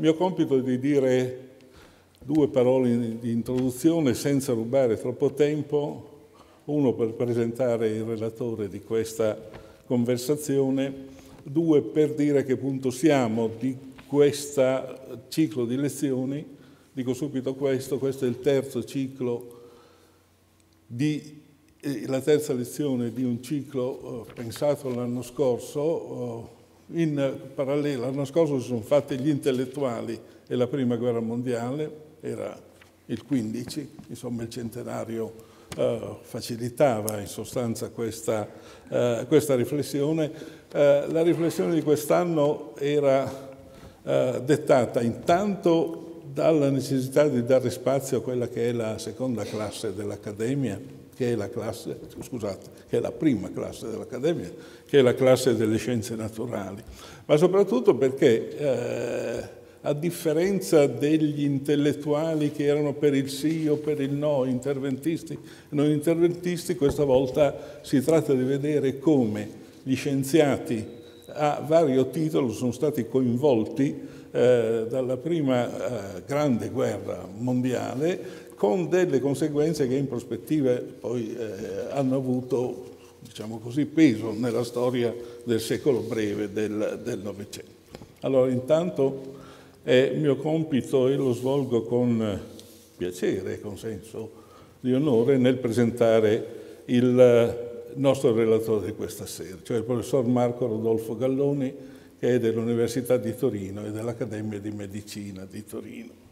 mio compito è di dire due parole di introduzione senza rubare troppo tempo, uno per presentare il relatore di questa conversazione, due per dire a che punto siamo di questo ciclo di lezioni. Dico subito questo, questo è il terzo ciclo di eh, la terza lezione di un ciclo eh, pensato l'anno scorso oh, in parallelo, l'anno scorso si sono fatti gli intellettuali e la prima guerra mondiale, era il 15, insomma il centenario eh, facilitava in sostanza questa, eh, questa riflessione. Eh, la riflessione di quest'anno era eh, dettata intanto dalla necessità di dare spazio a quella che è la seconda classe dell'Accademia, che è, classe, scusate, che è la prima classe dell'Accademia, che è la classe delle scienze naturali, ma soprattutto perché eh, a differenza degli intellettuali che erano per il sì o per il no, interventisti e non interventisti, questa volta si tratta di vedere come gli scienziati a vario titolo sono stati coinvolti eh, dalla prima eh, grande guerra mondiale con delle conseguenze che in prospettiva poi eh, hanno avuto diciamo così, peso nella storia del secolo breve del Novecento. Allora intanto è mio compito e lo svolgo con piacere, con senso di onore nel presentare il eh, nostro relatore di questa sera, cioè il professor Marco Rodolfo Galloni che è dell'Università di Torino e dell'Accademia di Medicina di Torino.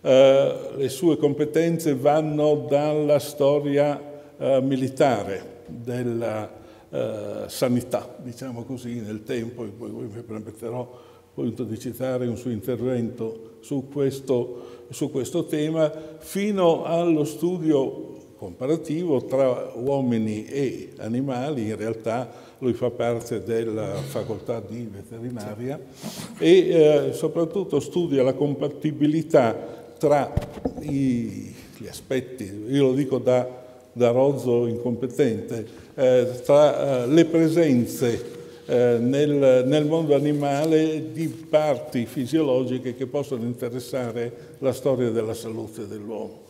Eh, le sue competenze vanno dalla storia eh, militare della eh, sanità, diciamo così, nel tempo, e poi mi permetterò appunto di citare un suo intervento su questo, su questo tema, fino allo studio comparativo tra uomini e animali, in realtà lui fa parte della facoltà di veterinaria e eh, soprattutto studia la compatibilità tra i, gli aspetti, io lo dico da, da rozzo incompetente, eh, tra eh, le presenze eh, nel, nel, mondo animale di parti fisiologiche che possono interessare la storia della salute dell'uomo.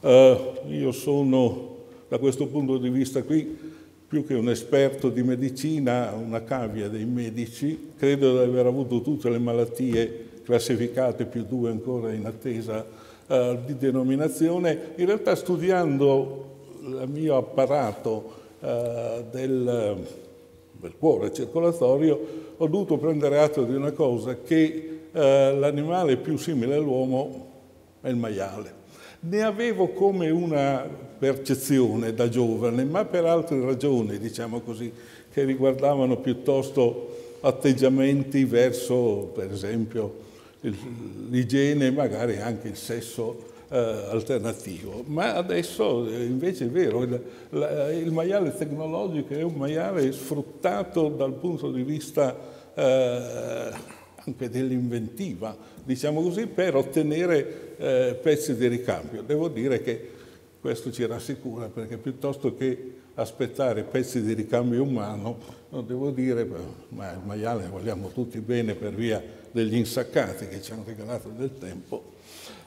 Eh, io sono da questo punto di vista qui più che un esperto di medicina, una cavia dei medici, credo di aver avuto tutte le malattie classificate più due ancora in attesa eh, di denominazione. In realtà studiando il mio apparato eh, del, del, cuore circolatorio ho dovuto prendere atto di una cosa che eh, l'animale più simile all'uomo è il maiale. Ne avevo come una percezione da giovane, ma per altre ragioni, diciamo così, che riguardavano piuttosto atteggiamenti verso, per esempio, l'igiene e magari anche il sesso eh, alternativo. Ma adesso eh, invece è vero, il, la, il, maiale tecnologico è un maiale sfruttato dal punto di vista eh, anche dell'inventiva, diciamo così, per ottenere eh, pezzi di ricambio. Devo dire che questo ci rassicura perché piuttosto che aspettare pezzi di ricambio umano, devo dire, ma il maiale vogliamo tutti bene per via degli insaccati che ci hanno regalato del tempo,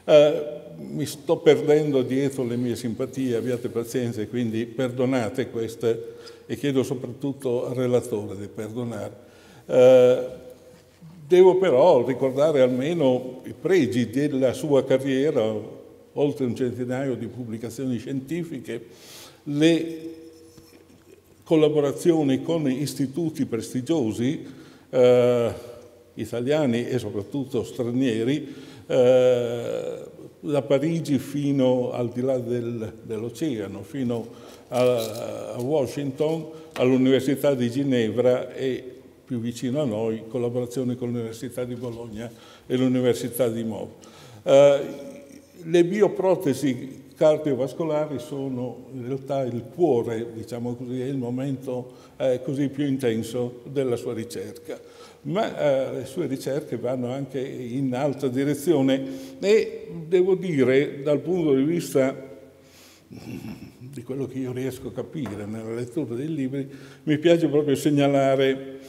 eh, mi sto perdendo dietro le mie simpatie, abbiate pazienza e quindi perdonate queste e chiedo soprattutto al relatore di perdonare. Eh, devo però ricordare almeno i pregi della sua carriera oltre un centinaio di pubblicazioni scientifiche, le collaborazioni con istituti prestigiosi eh, italiani e soprattutto stranieri, eh, da Parigi fino al di là del, dell'oceano, fino a, a Washington, all'Università di Ginevra e più vicino a noi, collaborazione con l'Università di Bologna e l'Università di Mo. Eh, le bioprotesi cardiovascolari sono in realtà il cuore, diciamo così, è il momento eh, così più intenso della sua ricerca. Ma eh, le sue ricerche vanno anche in altra direzione e devo dire, dal punto di vista di quello che io riesco a capire nella lettura dei libri, mi piace proprio segnalare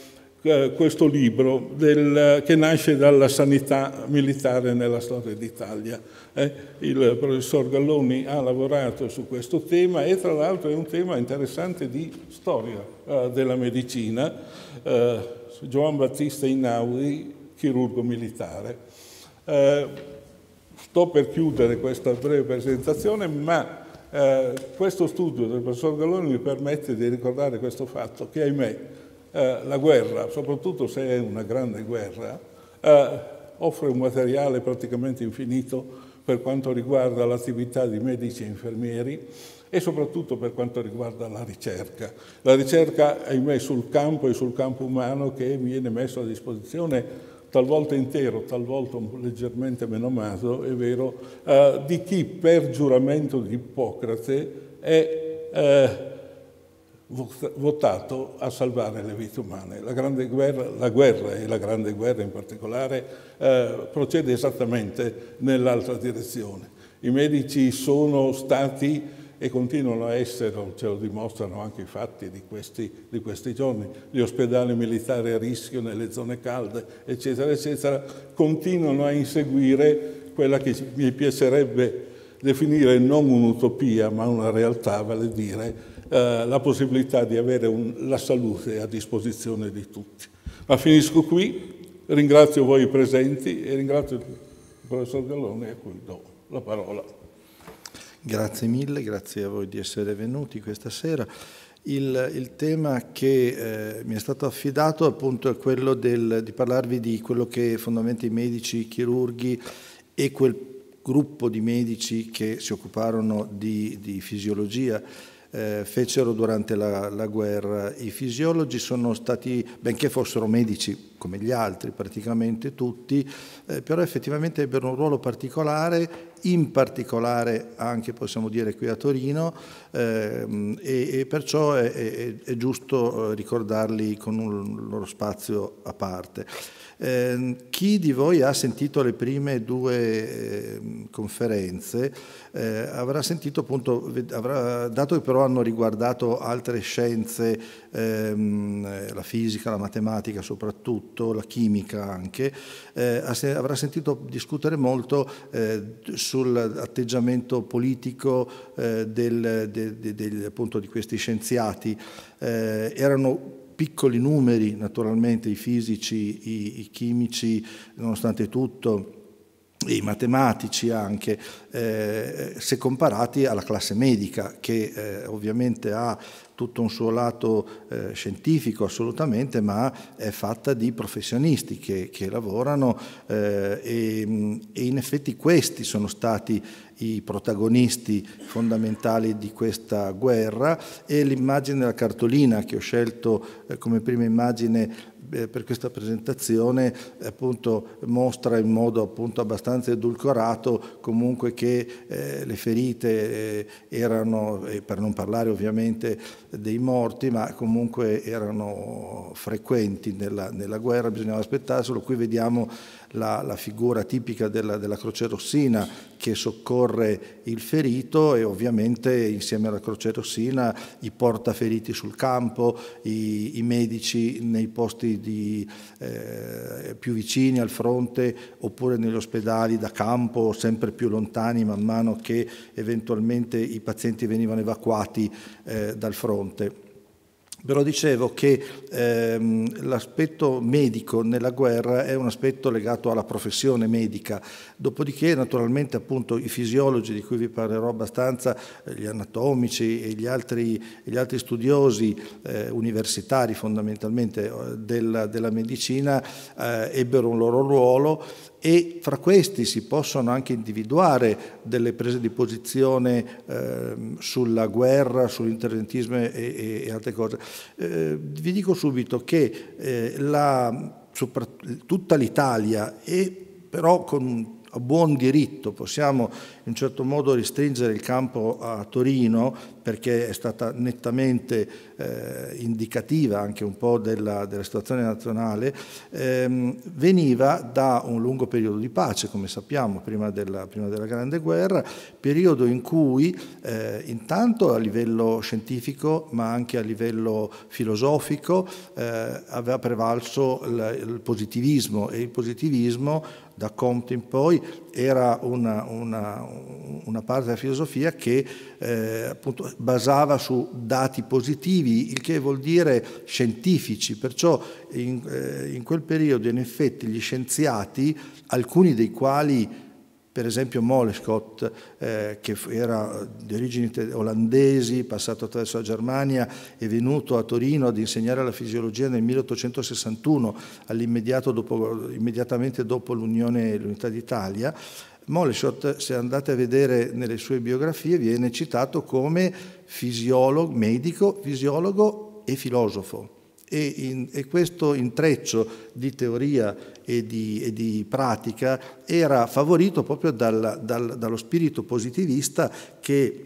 eh, questo libro del, che nasce dalla sanità militare nella storia d'Italia. Eh, il professor Galloni ha lavorato su questo tema e tra l'altro è un tema interessante di storia eh, della medicina. Eh, Giovan Battista Inaudi, chirurgo militare. Eh, sto per chiudere questa breve presentazione, ma questo studio del professor Galloni mi permette di ricordare questo fatto che, ahimè, eh, la guerra, soprattutto se è una grande guerra, eh, offre un materiale praticamente infinito per quanto riguarda l'attività di medici e infermieri e soprattutto per quanto riguarda la ricerca. La ricerca, ahimè, sul campo e sul campo umano che viene messo a disposizione talvolta intero, talvolta leggermente menomato, è vero, eh, di chi per giuramento di Ippocrate è eh, votato a salvare le vite umane. La, grande guerra, la guerra, e la Grande Guerra in particolare, eh, procede esattamente nell'altra direzione. I medici sono stati e continuano a esserlo, ce lo dimostrano anche i fatti di questi, di questi giorni, gli ospedali militari a rischio nelle zone calde, eccetera, eccetera, continuano a inseguire quella che mi piacerebbe definire non un'utopia, ma una realtà, vale a dire eh, la possibilità di avere un, la salute a disposizione di tutti. Ma finisco qui, ringrazio voi presenti e ringrazio il professor Gallone a cui do la parola. Grazie mille, grazie a voi di essere venuti questa sera. Il, il, tema che eh, mi è stato affidato appunto è quello del, di parlarvi di quello che fondamentalmente i medici, i chirurghi e quel gruppo di medici che si occuparono di, di fisiologia eh, fecero durante la, la, guerra. I fisiologi sono stati, benché fossero medici come gli altri praticamente tutti, eh, però effettivamente ebbero un ruolo particolare, in particolare anche possiamo dire qui a Torino ehm, e, e, perciò è, è, è giusto eh, ricordarli con un loro spazio a parte. Eh, chi di voi ha sentito le prime due eh, conferenze eh, avrà sentito appunto, avrà, dato che però hanno riguardato altre scienze, ehm, la fisica, la matematica soprattutto, la chimica anche, eh, avrà sentito discutere molto eh, sull'atteggiamento politico eh, del, de, de, de, appunto, di questi scienziati. erano piccoli numeri, naturalmente i fisici, i, i chimici, nonostante tutto, i matematici anche, eh, se comparati alla classe medica che eh, ovviamente ha tutto un suo lato eh, scientifico assolutamente, ma è fatta di professionisti che, che lavorano eh, e, e, in effetti questi sono stati i protagonisti fondamentali di questa guerra e l'immagine della cartolina che ho scelto eh, come prima immagine eh, per questa presentazione appunto, mostra in modo appunto, abbastanza edulcorato comunque che eh, le ferite eh, erano, per non parlare ovviamente dei morti, ma comunque erano frequenti nella, nella guerra, bisognava aspettarselo. Qui vediamo la, la figura tipica della, della, Croce Rossina che soccorre il ferito e ovviamente insieme alla Croce Rossina i portaferiti sul campo, i, i medici nei posti di, eh, più vicini al fronte oppure negli ospedali da campo sempre più lontani man mano che eventualmente i pazienti venivano evacuati eh, dal fronte. Però dicevo che ehm, l'aspetto medico nella guerra è un aspetto legato alla professione medica, dopodiché naturalmente appunto i fisiologi di cui vi parlerò abbastanza, gli anatomici e gli altri, gli altri studiosi eh, universitari fondamentalmente eh, della, della medicina eh, ebbero un loro ruolo e fra questi si possono anche individuare delle prese di posizione eh, sulla guerra, sull'interventismo e, e, altre cose. Eh, vi dico subito che eh, la, tutta l'Italia e però con buon diritto, possiamo in certo modo restringere il campo a Torino perché è stata nettamente eh, indicativa anche un po' della, della situazione nazionale, ehm, veniva da un lungo periodo di pace, come sappiamo, prima della, prima della Grande Guerra, periodo in cui eh, intanto a livello scientifico ma anche a livello filosofico eh, aveva prevalso il, il positivismo e il positivismo da Comte in poi, era una, una, una parte della filosofia che eh, appunto basava su dati positivi, il che vuol dire scientifici, perciò in, eh, in quel periodo in effetti gli scienziati, alcuni dei quali per esempio Molescott, eh, che era di origini olandesi, passato attraverso la Germania, è venuto a Torino ad insegnare la fisiologia nel 1861, dopo, immediatamente dopo l'Unione, l'Unità d'Italia, Molescott, se andate a vedere nelle sue biografie, viene citato come fisiologo, medico, fisiologo e filosofo. E, in, e, questo intreccio di teoria e di, e di pratica era favorito proprio dal, dal, dallo spirito positivista che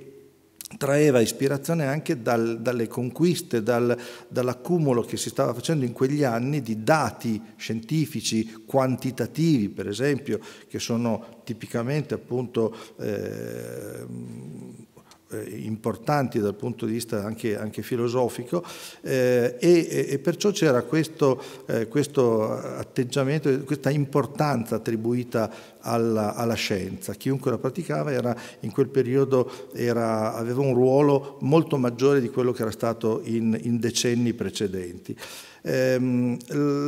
traeva ispirazione anche dal, dalle conquiste, dal, dall'accumulo che si stava facendo in quegli anni di dati scientifici quantitativi, per esempio, che sono tipicamente appunto eh, eh, importanti dal punto di vista anche, anche filosofico eh, e, e, perciò c'era questo, eh, questo, atteggiamento, questa importanza attribuita alla, alla, scienza. Chiunque la praticava era, in quel periodo era, aveva un ruolo molto maggiore di quello che era stato in, in decenni precedenti. Ehm,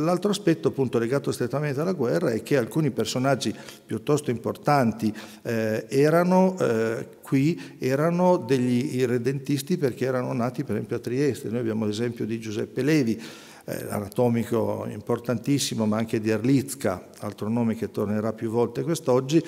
l'altro aspetto appunto legato strettamente alla guerra è che alcuni personaggi piuttosto importanti eh, erano eh, qui, erano degli irredentisti perché erano nati per esempio a Trieste. Noi abbiamo l'esempio di Giuseppe Levi, eh, anatomico importantissimo, ma anche di Erlitzka, altro nome che tornerà più volte quest'oggi,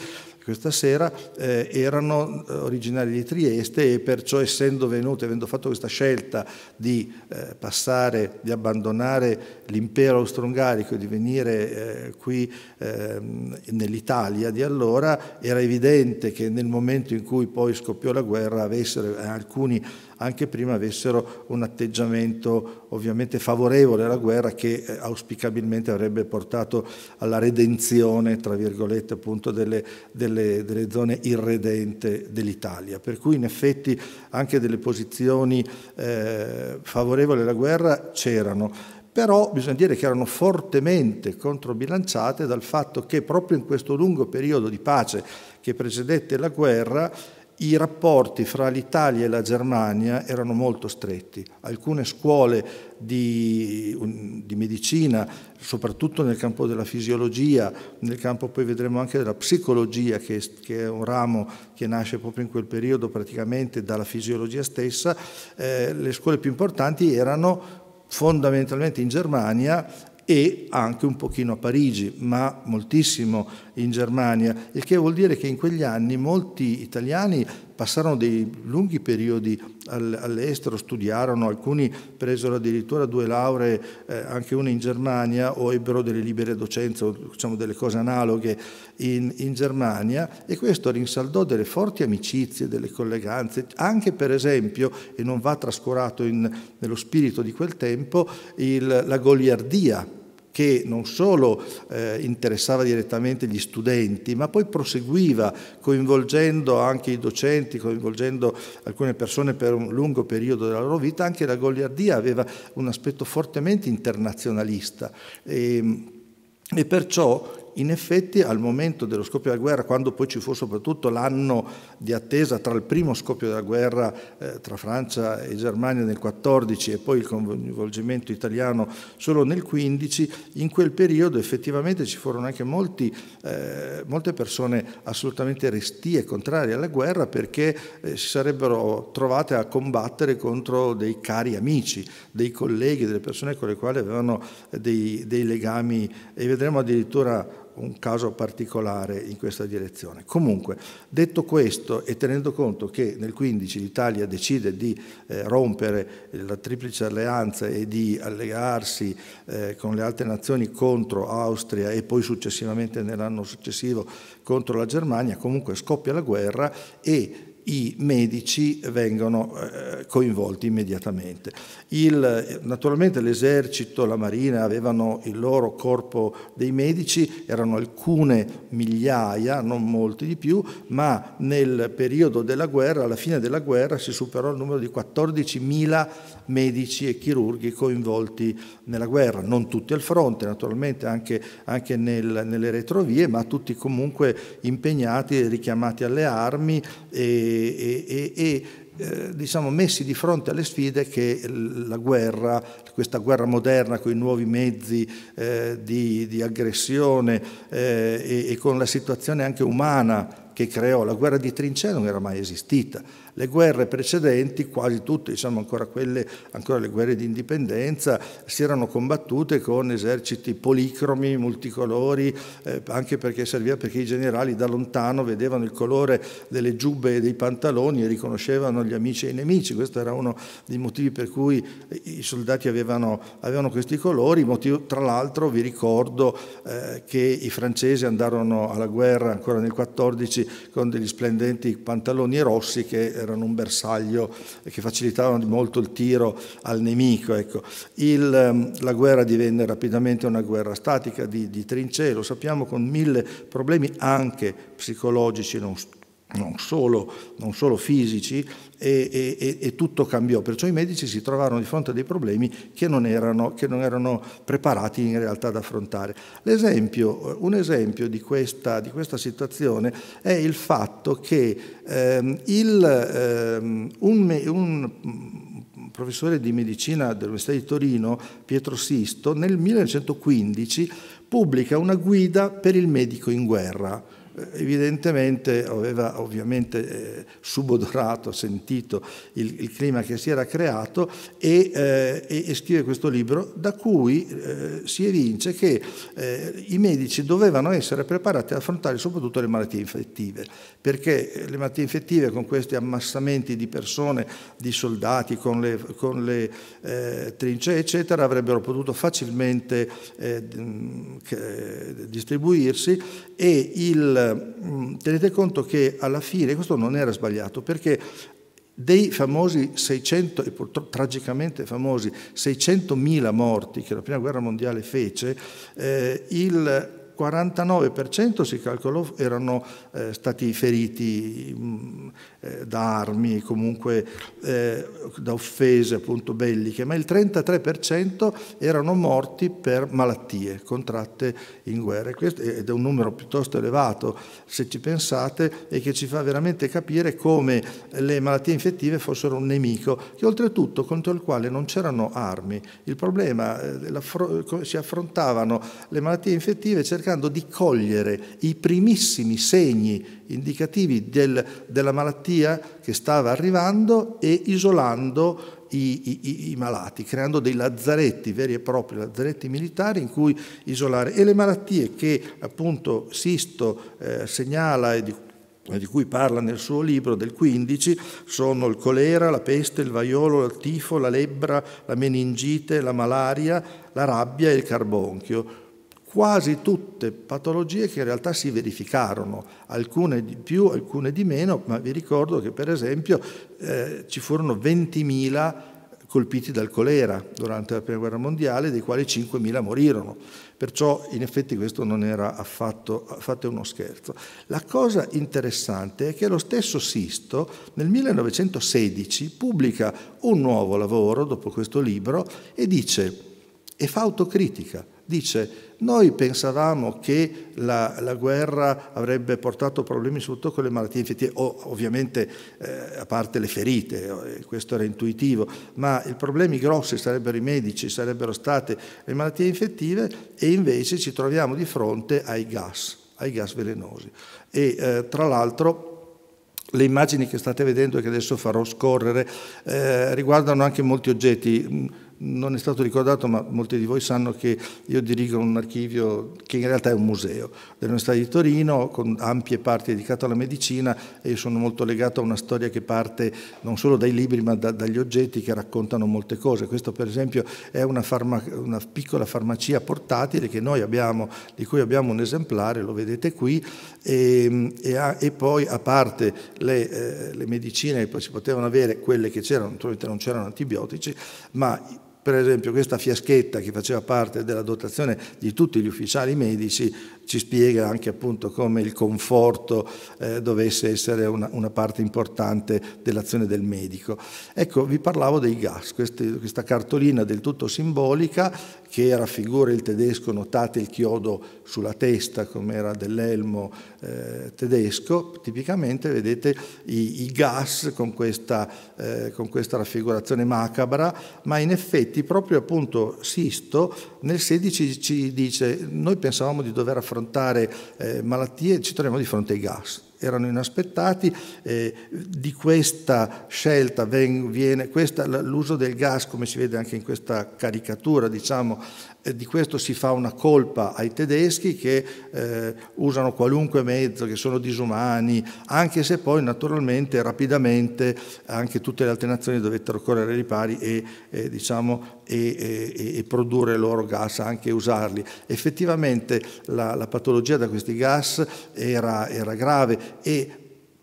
questa sera eh, erano eh, originari di Trieste e perciò essendo venuti, avendo fatto questa scelta di eh, passare, di abbandonare l'impero austro-ungarico e di venire eh, qui ehm, nell'Italia di allora, era evidente che nel momento in cui poi scoppiò la guerra avessero eh, alcuni anche prima avessero un atteggiamento ovviamente favorevole alla guerra che eh, auspicabilmente avrebbe portato alla redenzione, tra virgolette, appunto delle, delle, delle zone irredente dell'Italia. Per cui in effetti anche delle posizioni eh, favorevoli alla guerra c'erano però bisogna dire che erano fortemente controbilanciate dal fatto che proprio in questo lungo periodo di pace che precedette la guerra i rapporti fra l'Italia e la Germania erano molto stretti. Alcune scuole di, di, medicina, soprattutto nel campo della fisiologia, nel campo poi vedremo anche della psicologia, che, che è un ramo che nasce proprio in quel periodo praticamente dalla fisiologia stessa, eh, le scuole più importanti erano fondamentalmente in Germania e anche un pochino a Parigi, ma moltissimo in Germania, il che vuol dire che in quegli anni molti italiani passarono dei lunghi periodi all'estero, studiarono, alcuni presero addirittura due lauree, eh, anche una in Germania, o ebbero delle libere docenze o diciamo, delle cose analoghe in, in, Germania e questo rinsaldò delle forti amicizie, delle colleganze, anche per esempio, e non va trascurato in, nello spirito di quel tempo, il, la goliardia che non solo eh, interessava direttamente gli studenti, ma poi proseguiva coinvolgendo anche i docenti, coinvolgendo alcune persone per un lungo periodo della loro vita, anche la Goliardia aveva un aspetto fortemente internazionalista. E, ehm, e perciò in effetti al momento dello scoppio della guerra, quando poi ci fu soprattutto l'anno di attesa tra il primo scoppio della guerra eh, tra Francia e Germania nel 14 e poi il coinvolgimento italiano solo nel 15, in quel periodo effettivamente ci furono anche molti, eh, molte persone assolutamente restie, contrarie alla guerra, perché eh, si sarebbero trovate a combattere contro dei cari amici, dei colleghi, delle persone con le quali avevano eh, dei, dei legami e vedremo addirittura un caso particolare in questa direzione. Comunque, detto questo e tenendo conto che nel 15 l'Italia decide di eh, rompere la triplice alleanza e di allearsi eh, con le altre nazioni contro Austria e poi successivamente nell'anno successivo contro la Germania, comunque scoppia la guerra e i medici vengono eh, coinvolti immediatamente. Il, naturalmente l'esercito, la marina avevano il loro corpo dei medici, erano alcune migliaia, non molti di più, ma nel periodo della guerra, alla fine della guerra, si superò il numero di 14.000 medici e chirurghi coinvolti nella guerra, non tutti al fronte, naturalmente anche, anche nel, nelle retrovie, ma tutti comunque impegnati e richiamati alle armi. E, e, e, e eh, diciamo, messi di fronte alle sfide che la guerra, questa guerra moderna con i nuovi mezzi eh, di, di, aggressione eh, e, e con la situazione anche umana che creò, la guerra di trincea non era mai esistita le guerre precedenti, quasi tutte, diciamo ancora, quelle, ancora le guerre di indipendenza, si erano combattute con eserciti policromi, multicolori, eh, anche perché serviva perché i generali da lontano vedevano il colore delle giubbe e dei pantaloni e riconoscevano gli amici e i nemici. Questo era uno dei motivi per cui i soldati avevano, avevano questi colori, motivo, tra l'altro vi ricordo eh, che i francesi andarono alla guerra ancora nel 14 con degli splendenti pantaloni rossi che erano un bersaglio che facilitavano molto il tiro al nemico. Ecco. Il, ehm, la guerra divenne rapidamente una guerra statica di, di trincee, lo sappiamo, con mille problemi anche psicologici, non, non solo, non solo fisici, e, e, e, tutto cambiò. Perciò i medici si trovarono di fronte a dei problemi che non erano, che non erano preparati in realtà ad affrontare. L'esempio, un esempio di questa, di questa, situazione è il fatto che ehm, il, ehm, un, un professore di medicina dell'Università di Torino, Pietro Sisto, nel 1915 pubblica una guida per il medico in guerra evidentemente aveva ovviamente eh, subodorato, sentito il, il, clima che si era creato e, eh, e scrive questo libro da cui eh, si evince che eh, i medici dovevano essere preparati ad affrontare soprattutto le malattie infettive, perché eh, le malattie infettive con questi ammassamenti di persone, di soldati, con le, con le eh, trincee eccetera, avrebbero potuto facilmente distribuirsi e il, mm, tenete conto che alla fine questo non era sbagliato perché dei famosi 600, e purtroppo tragicamente famosi 600.000 morti che la prima guerra mondiale fece, eh, il 49% si calcolò erano eh, stati feriti mh, mm, eh, da armi, comunque eh, da offese appunto belliche, ma il 33% erano morti per malattie contratte in guerra. Questo, ed è un numero piuttosto elevato, se ci pensate, e che ci fa veramente capire come le malattie infettive fossero un nemico, che oltretutto contro il quale non c'erano armi. Il problema eh, si affrontavano le malattie infettive cercando di cogliere i primissimi segni indicativi del, della malattia che stava arrivando e isolando i, i, i, malati, creando dei lazzaretti veri e propri, lazzaretti militari in cui isolare. E le malattie che appunto Sisto eh, segnala e di, di cui parla nel suo libro del 15, sono il colera, la peste, il vaiolo, il tifo, la lebbra, la meningite, la malaria, la rabbia e il carbonchio quasi tutte patologie che in realtà si verificarono, alcune di più, alcune di meno, ma vi ricordo che per esempio eh, ci furono 20.000 colpiti dal colera durante la Prima Guerra Mondiale, dei quali 5.000 morirono. Perciò in effetti questo non era affatto, affatto uno scherzo. La cosa interessante è che lo stesso Sisto nel 1916 pubblica un nuovo lavoro dopo questo libro e dice, e fa autocritica, dice noi pensavamo che la, la, guerra avrebbe portato problemi soprattutto con le malattie infettive, ovviamente eh, a parte le ferite, eh, questo era intuitivo, ma i problemi grossi sarebbero i medici, sarebbero state le malattie infettive e invece ci troviamo di fronte ai gas, ai gas velenosi. E eh, tra l'altro le immagini che state vedendo e che adesso farò scorrere eh, riguardano anche molti oggetti non è stato ricordato, ma molti di voi sanno che io dirigo un archivio che in realtà è un museo dell'Università di Torino, con ampie parti dedicate alla medicina e io sono molto legato a una storia che parte non solo dai libri ma da, dagli oggetti che raccontano molte cose. Questo per esempio è una, farma, una piccola farmacia portatile abbiamo, di cui abbiamo un esemplare, lo vedete qui, e, e, a, e poi a parte le, eh, le medicine che si potevano avere, quelle che c'erano, naturalmente non c'erano antibiotici, ma per esempio questa fiaschetta che faceva parte della dotazione di tutti gli ufficiali medici ci spiega anche appunto come il conforto eh, dovesse essere una, una, parte importante dell'azione del medico. Ecco, vi parlavo dei gas, queste, questa cartolina del tutto simbolica che raffigura il tedesco, notate il chiodo sulla testa come era dell'elmo eh, tedesco, tipicamente vedete i, i gas con questa, eh, con questa raffigurazione macabra, ma in effetti effetti proprio appunto Sisto nel 16 ci dice noi pensavamo di dover affrontare eh, malattie, ci troviamo di fronte ai gas erano inaspettati, eh, di questa scelta viene, viene questa, l'uso del gas, come si vede anche in questa caricatura, diciamo, eh, di questo si fa una colpa ai tedeschi che eh, usano qualunque mezzo, che sono disumani, anche se poi naturalmente rapidamente anche tutte le altre nazioni dovettero correre ai ripari e, eh, diciamo, e, e, e, produrre il loro gas, anche usarli. Effettivamente la, la patologia da questi gas era, era grave e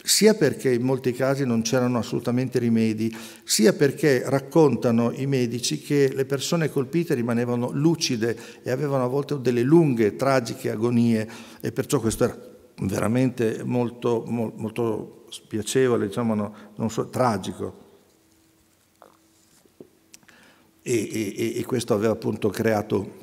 sia perché in molti casi non c'erano assolutamente rimedi, sia perché raccontano i medici che le persone colpite rimanevano lucide e avevano a volte delle lunghe, tragiche agonie e perciò questo era veramente molto, molto spiacevole, diciamo, no, non so, tragico. E, e, e questo aveva appunto creato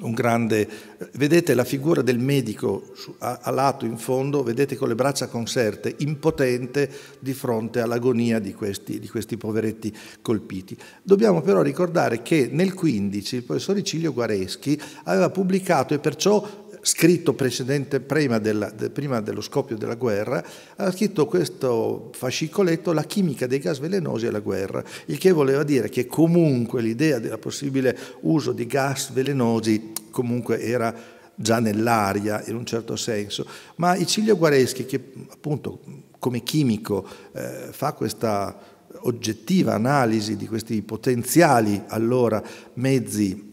un grande... Vedete la figura del medico a, a lato in fondo, vedete con le braccia conserte, impotente di fronte all'agonia di questi, di questi poveretti colpiti. Dobbiamo però ricordare che nel 15 il professor Icilio Guareschi aveva pubblicato e perciò scritto prima, della, de, prima, dello scoppio della guerra, ha scritto questo fascicoletto La chimica dei gas velenosi e la guerra, il che voleva dire che comunque l'idea del possibile uso di gas velenosi comunque era già nell'aria in un certo senso, ma Icilio Guareschi che appunto come chimico eh, fa questa oggettiva analisi di questi potenziali allora mezzi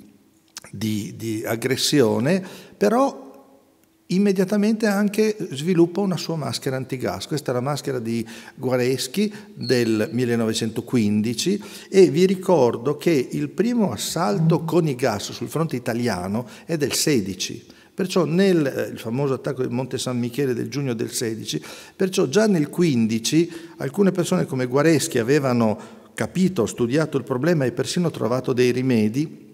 di, di aggressione, però immediatamente anche sviluppa una sua maschera antigas. Questa è la maschera di Guareschi del 1915 e vi ricordo che il primo assalto con i gas sul fronte italiano è del 16. Perciò nel eh, famoso attacco del Monte San Michele del giugno del 16, perciò già nel 15 alcune persone come Guareschi avevano capito, studiato il problema e persino trovato dei rimedi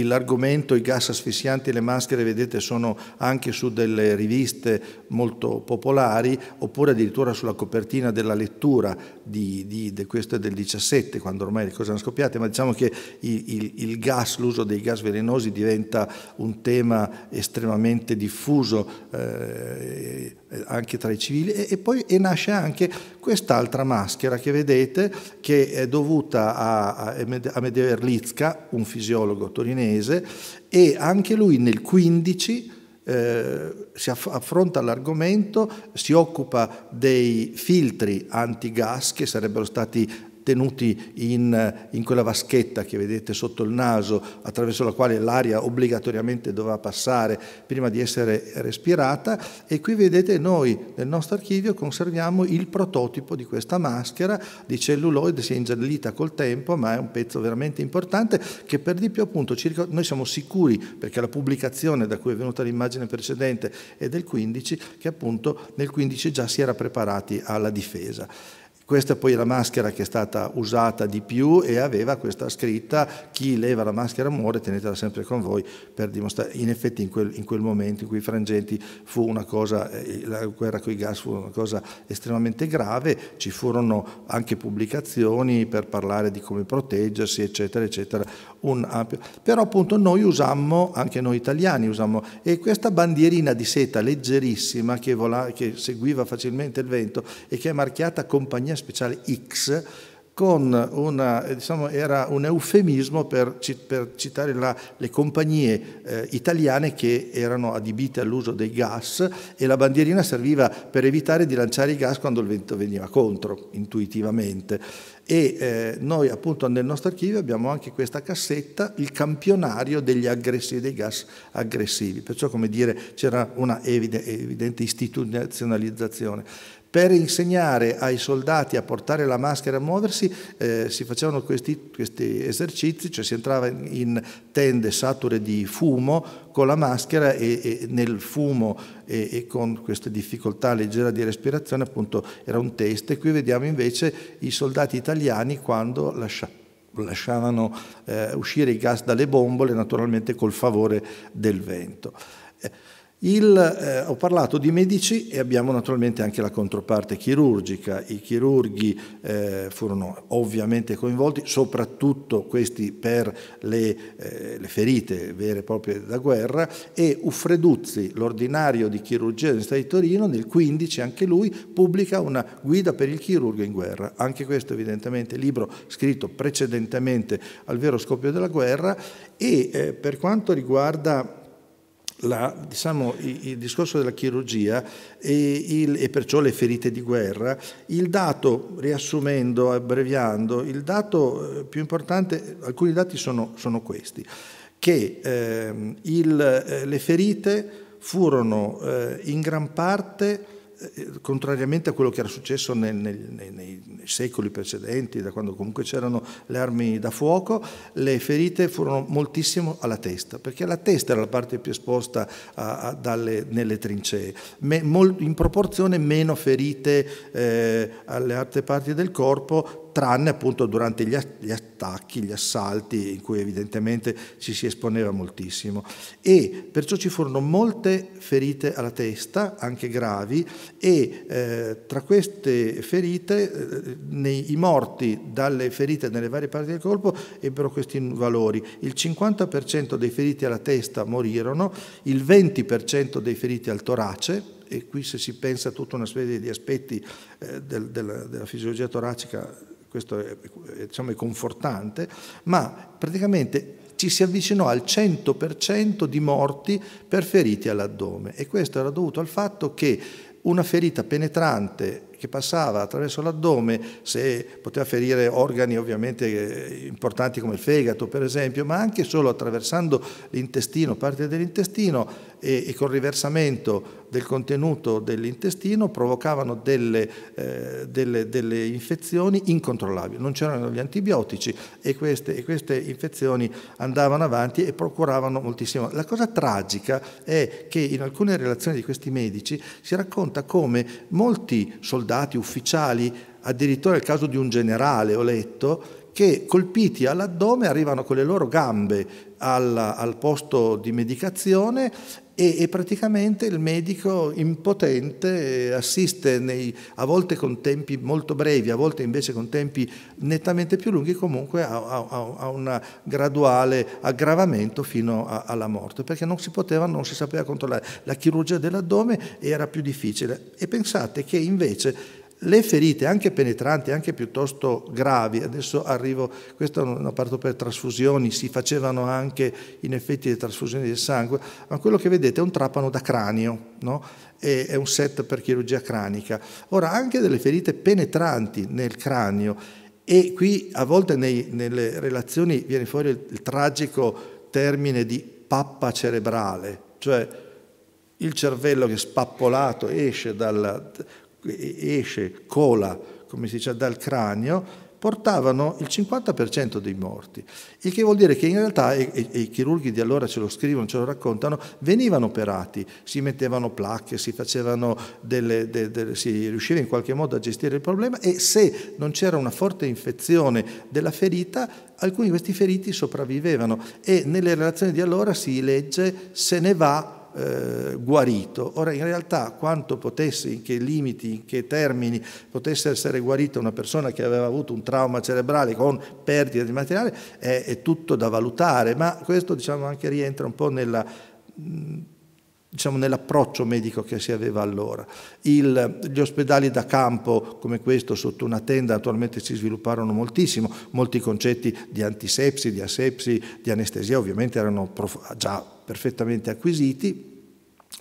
l'argomento, i gas asfissianti e le maschere, vedete, sono anche su delle riviste molto popolari, oppure addirittura sulla copertina della lettura di, di, di questo è del 17, quando ormai le cose erano scoppiate, ma diciamo che il, il, il gas, l'uso dei gas velenosi diventa un tema estremamente diffuso eh, eh, anche tra i civili e, e poi e nasce anche quest'altra maschera che vedete che è dovuta a, a, Medeo Erlicka, un fisiologo torinese, e anche lui nel 15 eh, si affronta l'argomento, si occupa dei filtri antigas che sarebbero stati tenuti in, in, quella vaschetta che vedete sotto il naso, attraverso la quale l'aria obbligatoriamente doveva passare prima di essere respirata. E qui vedete noi nel nostro archivio conserviamo il prototipo di questa maschera di celluloide, si è ingiallita col tempo, ma è un pezzo veramente importante che per di più appunto noi siamo sicuri, perché la pubblicazione da cui è venuta l'immagine precedente è del 15, che appunto nel 15 già si era preparati alla difesa. Questa poi la maschera che è stata usata di più e aveva questa scritta chi leva la maschera muore, tenetela sempre con voi per dimostrare, in effetti in quel, in quel momento in cui frangenti fu una cosa, eh, la guerra con i gas fu una cosa estremamente grave, ci furono anche pubblicazioni per parlare di come proteggersi eccetera eccetera, ampio... però appunto noi usammo, anche noi italiani usammo, e questa bandierina di seta leggerissima che, vola, che seguiva facilmente il vento e che è marchiata compagnia speciale X con una, eh, diciamo, era un eufemismo per, per citare la, le compagnie eh, italiane che erano adibite all'uso dei gas e la bandierina serviva per evitare di lanciare i gas quando il vento veniva contro, intuitivamente. E eh, noi appunto nel nostro archivio abbiamo anche questa cassetta, il campionario degli aggressivi, dei gas aggressivi, perciò come dire c'era una evidente istituzionalizzazione. Per insegnare ai soldati a portare la maschera e a muoversi eh, si facevano questi, questi, esercizi, cioè si entrava in tende sature di fumo con la maschera e, e nel fumo e, e, con questa difficoltà leggera di respirazione appunto era un test. E qui vediamo invece i soldati italiani quando lasciavano lasciavano eh, uscire i gas dalle bombole, naturalmente col favore del vento. Il, eh, ho parlato di medici e abbiamo naturalmente anche la controparte chirurgica. I chirurghi eh, furono ovviamente coinvolti, soprattutto questi per le, eh, le, ferite vere e proprie da guerra e Uffreduzzi, l'ordinario di chirurgia del Stato di Torino, nel 15 anche lui pubblica una guida per il chirurgo in guerra. Anche questo evidentemente libro scritto precedentemente al vero scoppio della guerra e eh, per quanto riguarda la, diciamo, il discorso della chirurgia e, il, e, perciò le ferite di guerra, il dato, riassumendo, abbreviando, il dato eh, più importante, alcuni dati sono, sono questi, che ehm, eh, il, le ferite furono eh, in gran parte eh, contrariamente a quello che era successo nei, nei, nei secoli precedenti, da quando comunque c'erano le armi da fuoco, le ferite furono moltissimo alla testa, perché la testa era la parte più esposta a, a, dalle, nelle trincee, in proporzione meno ferite eh, alle altre parti del corpo tranne appunto durante gli attacchi, gli assalti in cui evidentemente ci si esponeva moltissimo e perciò ci furono molte ferite alla testa, anche gravi, e eh, tra queste ferite eh, nei, i morti dalle ferite nelle varie parti del corpo ebbero questi valori. Il 50% dei feriti alla testa morirono, il 20% dei feriti al torace, e qui se si pensa a tutta una serie di aspetti eh, del, della, della fisiologia toracica questo è, diciamo, confortante, ma praticamente ci si avvicinò al 100% di morti per feriti all'addome e questo era dovuto al fatto che una ferita penetrante che passava attraverso l'addome, se poteva ferire organi ovviamente eh, importanti come il fegato per esempio, ma anche solo attraversando l'intestino, parte dell'intestino e, e col riversamento del contenuto dell'intestino provocavano delle, eh, delle, delle, infezioni incontrollabili. Non c'erano gli antibiotici e queste, e queste, infezioni andavano avanti e procuravano moltissimo. La cosa tragica è che in alcune relazioni di questi medici si racconta come molti soldati soldati, ufficiali, addirittura il caso di un generale, ho letto, che colpiti all'addome arrivano con le loro gambe al, al posto di medicazione e, e praticamente il medico impotente eh, assiste nei, a volte con tempi molto brevi, a volte invece con tempi nettamente più lunghi, comunque a, a, a un graduale aggravamento fino a, alla morte, perché non si poteva, non si sapeva controllare. La chirurgia dell'addome era più difficile e pensate che invece le ferite, anche penetranti, anche piuttosto gravi, adesso arrivo, questo è una parte per trasfusioni, si facevano anche in effetti le trasfusioni del sangue, ma quello che vedete è un trapano da cranio, no? è un set per chirurgia cranica. Ora, anche delle ferite penetranti nel cranio, e qui a volte nei, nelle relazioni viene fuori il, il tragico termine di pappa cerebrale, cioè il cervello che spappolato esce dal, esce, cola, come si dice, dal cranio, portavano il 50% dei morti, il che vuol dire che in realtà, e, e, i chirurghi di allora ce lo scrivono, ce lo raccontano, venivano operati, si mettevano placche, si, delle, de, de, si riusciva in qualche modo a gestire il problema e se non c'era una forte infezione della ferita, alcuni di questi feriti sopravvivevano e nelle relazioni di allora si legge se ne va eh, guarito. Ora in realtà quanto potesse, in che limiti, in che termini potesse essere guarita una persona che aveva avuto un trauma cerebrale con perdita di materiale è, è tutto da valutare, ma questo diciamo anche rientra un po' nella... Mh, Diciamo, nell'approccio medico che si aveva allora. Il, gli ospedali da campo come questo sotto una tenda attualmente si svilupparono moltissimo, molti concetti di antisepsi, di asepsi, di anestesia ovviamente erano già perfettamente acquisiti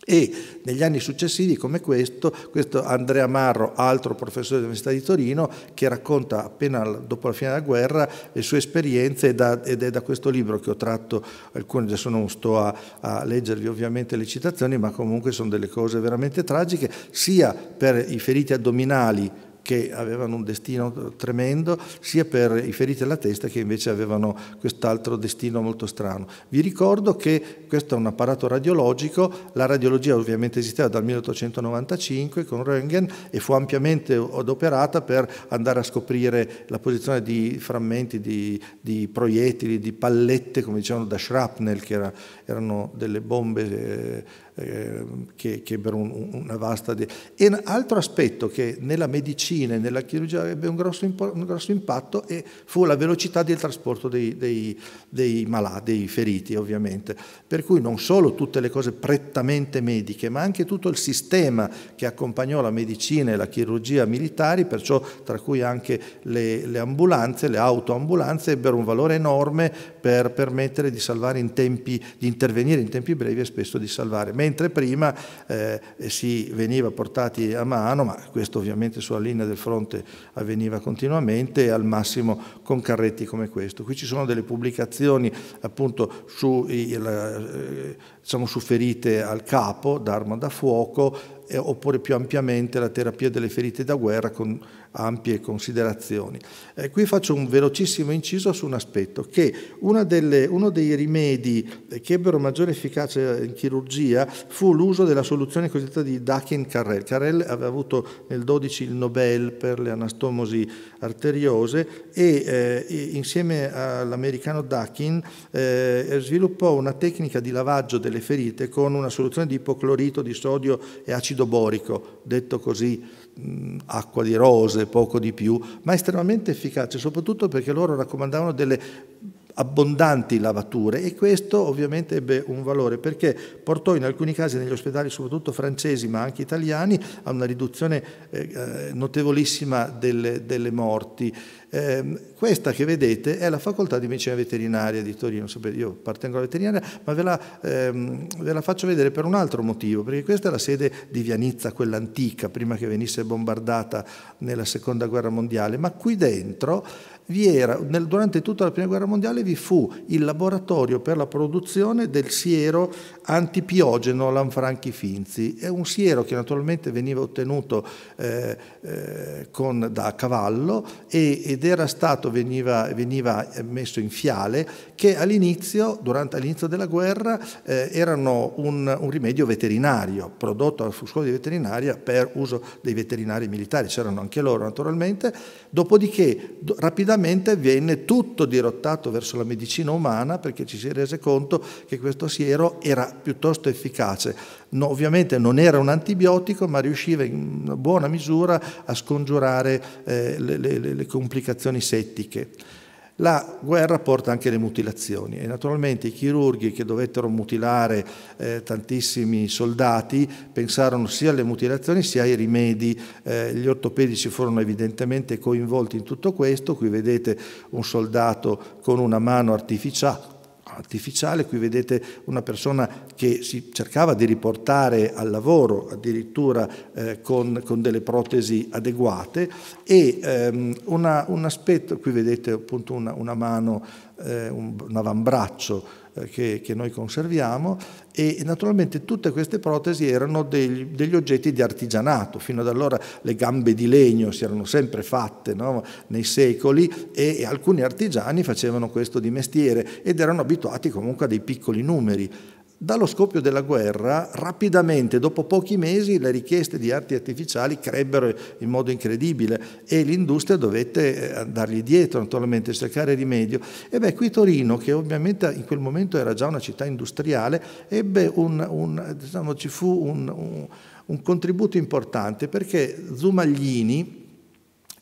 e negli anni successivi come questo, questo Andrea Marro, altro professore dell'Università di Torino, che racconta appena dopo la fine della guerra le sue esperienze ed è da questo libro che ho tratto alcune, adesso non sto a, a leggervi ovviamente le citazioni, ma comunque sono delle cose veramente tragiche, sia per i feriti addominali che avevano un destino tremendo, sia per i feriti alla testa che invece avevano quest'altro destino molto strano. Vi ricordo che questo è un apparato radiologico, la radiologia ovviamente esisteva dal 1895 con Röntgen e fu ampiamente adoperata per andare a scoprire la posizione di frammenti, di, di proiettili, di pallette, come dicevano da shrapnel, che era, erano delle bombe. Eh, Ehm, che, che ebbero un, una vasta... Di... E un altro aspetto che nella medicina e nella chirurgia ebbe un grosso, un grosso impatto fu la velocità del trasporto dei, dei, dei malati, dei feriti ovviamente, per cui non solo tutte le cose prettamente mediche, ma anche tutto il sistema che accompagnò la medicina e la chirurgia militari, perciò tra cui anche le, le ambulanze, le autoambulanze, ebbero un valore enorme per permettere di salvare in tempi, di intervenire in tempi brevi e spesso di salvare mentre prima eh, si veniva portati a mano, ma questo ovviamente sulla linea del fronte avveniva continuamente, al massimo con carretti come questo. Qui ci sono delle pubblicazioni appunto su, il, eh, diciamo, su ferite al capo, d'arma da fuoco, eh, oppure più ampiamente la terapia delle ferite da guerra con ampie considerazioni. Eh, qui faccio un velocissimo inciso su un aspetto, che delle, uno dei rimedi che ebbero maggiore efficacia in chirurgia fu l'uso della soluzione cosiddetta di Dakin-Carrel. Carrel aveva avuto nel 12 il Nobel per le anastomosi arteriose e eh, insieme all'americano Dakin eh, sviluppò una tecnica di lavaggio delle ferite con una soluzione di ipoclorito di sodio e acido borico, detto così acqua di rose, poco di più, ma estremamente efficace, soprattutto perché loro raccomandavano delle abbondanti lavature e questo ovviamente ebbe un valore perché portò in alcuni casi negli ospedali soprattutto francesi ma anche italiani a una riduzione eh, eh notevolissima delle, delle morti. Eh, questa che vedete è la facoltà di medicina veterinaria di Torino, sapete, io appartengo alla veterinaria, ma ve la, ehm, ve la, faccio vedere per un altro motivo, perché questa è la sede di Vianizza, quella antica, prima che venisse bombardata nella seconda guerra mondiale, ma qui dentro era, durante tutta la prima guerra mondiale vi fu il laboratorio per la produzione del siero antipiogeno Lanfranchi Finzi. È un siero che naturalmente veniva ottenuto eh, eh, con, da cavallo e, ed era stato, veniva, veniva, messo in fiale che all'inizio, durante l'inizio della guerra, eh, erano un, un, rimedio veterinario, prodotto alla scuola di veterinaria per uso dei veterinari militari, c'erano anche loro naturalmente, dopodiché do, rapidamente venne tutto dirottato verso la medicina umana perché ci si rese conto che questo siero era piuttosto efficace. No, ovviamente non era un antibiotico, ma riusciva in buona misura a scongiurare eh, le, le, le complicazioni settiche. La guerra porta anche le mutilazioni e naturalmente i chirurghi che dovettero mutilare eh, tantissimi soldati pensarono sia alle mutilazioni sia ai rimedi. Eh, gli ortopedici furono evidentemente coinvolti in tutto questo. Qui vedete un soldato con una mano artificiale artificiale, qui vedete una persona che si cercava di riportare al lavoro addirittura eh, con, con, delle protesi adeguate e ehm, una, un aspetto, qui vedete appunto una, una mano, eh, un, un avambraccio eh, che, che, noi conserviamo e naturalmente tutte queste protesi erano degli, degli, oggetti di artigianato, fino ad allora le gambe di legno si erano sempre fatte no? nei secoli e, e alcuni artigiani facevano questo di mestiere ed erano abituati comunque a dei piccoli numeri. Dallo scoppio della guerra, rapidamente, dopo pochi mesi, le richieste di arti artificiali crebbero in modo incredibile e l'industria dovette eh, andargli dietro, naturalmente, cercare rimedio. E beh, qui Torino, che ovviamente in quel momento era già una città industriale, un, un, diciamo, ci fu un, un contributo importante perché Zumaglini,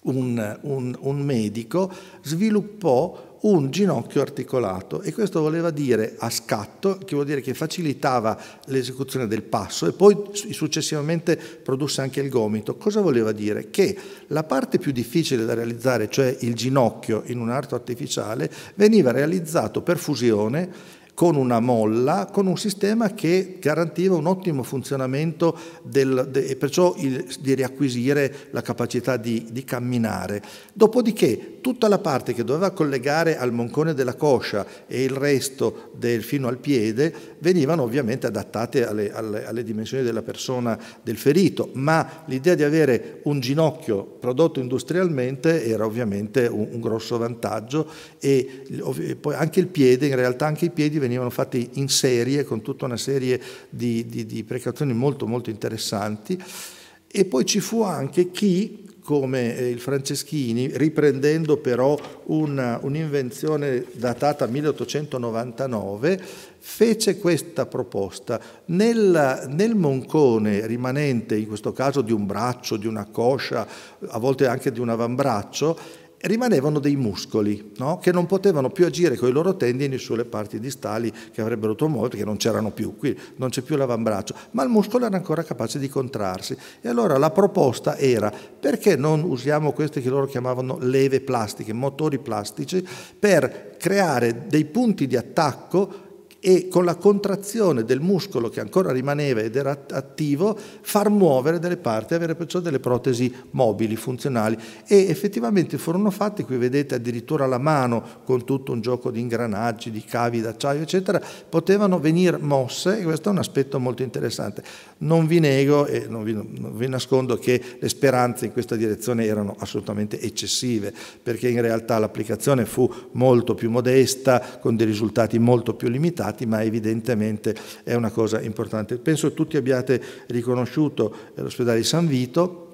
un, un, un, medico, sviluppò un ginocchio articolato e questo voleva dire a scatto, che vuol dire che facilitava l'esecuzione del passo e poi successivamente produsse anche il gomito. Cosa voleva dire? Che la parte più difficile da realizzare, cioè il ginocchio in un arto artificiale, veniva realizzato per fusione con una molla, con un sistema che garantiva un ottimo funzionamento del, de, e perciò il, di riacquisire la capacità di, di camminare. Dopodiché tutta la parte che doveva collegare al moncone della coscia e il resto del, fino al piede venivano ovviamente adattate alle, alle, alle dimensioni della persona del ferito, ma l'idea di avere un ginocchio prodotto industrialmente era ovviamente un, un grosso vantaggio e, e, poi anche il piede, in realtà anche i piedi venivano fatti in serie con tutta una serie di, di, di precauzioni molto molto interessanti e poi ci fu anche chi come eh, il Franceschini, riprendendo però una, un'invenzione datata 1899, fece questa proposta. Nel, nel, moncone rimanente, in questo caso di un braccio, di una coscia, a volte anche di un avambraccio, rimanevano dei muscoli no? che non potevano più agire con i loro tendini sulle parti distali che avrebbero dovuto muovere, che non c'erano più, qui non c'è più l'avambraccio, ma il muscolo era ancora capace di contrarsi. E allora la proposta era perché non usiamo queste che loro chiamavano leve plastiche, motori plastici, per creare dei punti di attacco e con la contrazione del muscolo che ancora rimaneva ed era attivo far muovere delle parti, avere perciò delle protesi mobili, funzionali e effettivamente furono fatte, qui vedete addirittura la mano con tutto un gioco di ingranaggi, di cavi d'acciaio eccetera, potevano venire mosse e questo è un aspetto molto interessante. Non vi nego e non vi, non vi nascondo che le speranze in questa direzione erano assolutamente eccessive perché in realtà l'applicazione fu molto più modesta, con dei risultati molto più limitati dati, ma evidentemente è una cosa importante. Penso tutti abbiate riconosciuto eh, l'ospedale di San Vito,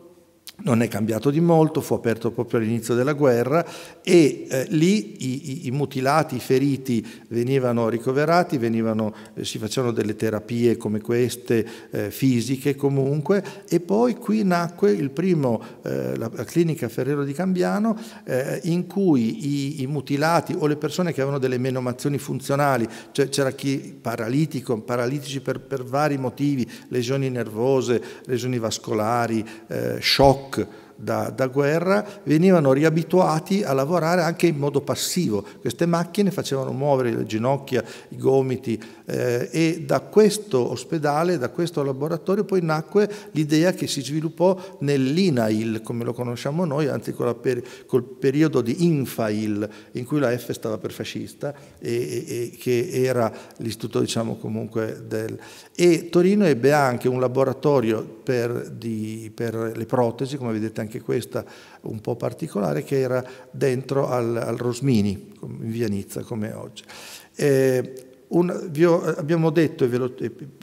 non è cambiato di molto, fu aperto proprio all'inizio della guerra e eh, lì i, i, mutilati, i feriti venivano ricoverati, venivano, eh, si facevano delle terapie come queste, eh, fisiche comunque, e poi qui nacque il primo, eh, la, la, clinica Ferrero di Cambiano, eh, in cui i, i, mutilati o le persone che avevano delle menomazioni funzionali, cioè c'era chi paralitico, paralitici per, per, vari motivi, lesioni nervose, lesioni vascolari, eh, shock, que da, da, guerra venivano riabituati a lavorare anche in modo passivo. Queste macchine facevano muovere le ginocchia, i gomiti eh, e da questo ospedale, da questo laboratorio poi nacque l'idea che si sviluppò nell'INAIL, come lo conosciamo noi, anzi col, per, col periodo di INFAIL, in cui la F stava per fascista e, e, e che era l'istituto diciamo comunque del... E Torino ebbe anche un laboratorio per, di, per le protesi, come vedete anche anche questa un po' particolare, che era dentro al, al Rosmini, in via Nizza come oggi. Eh, un, ho, abbiamo detto, e, lo,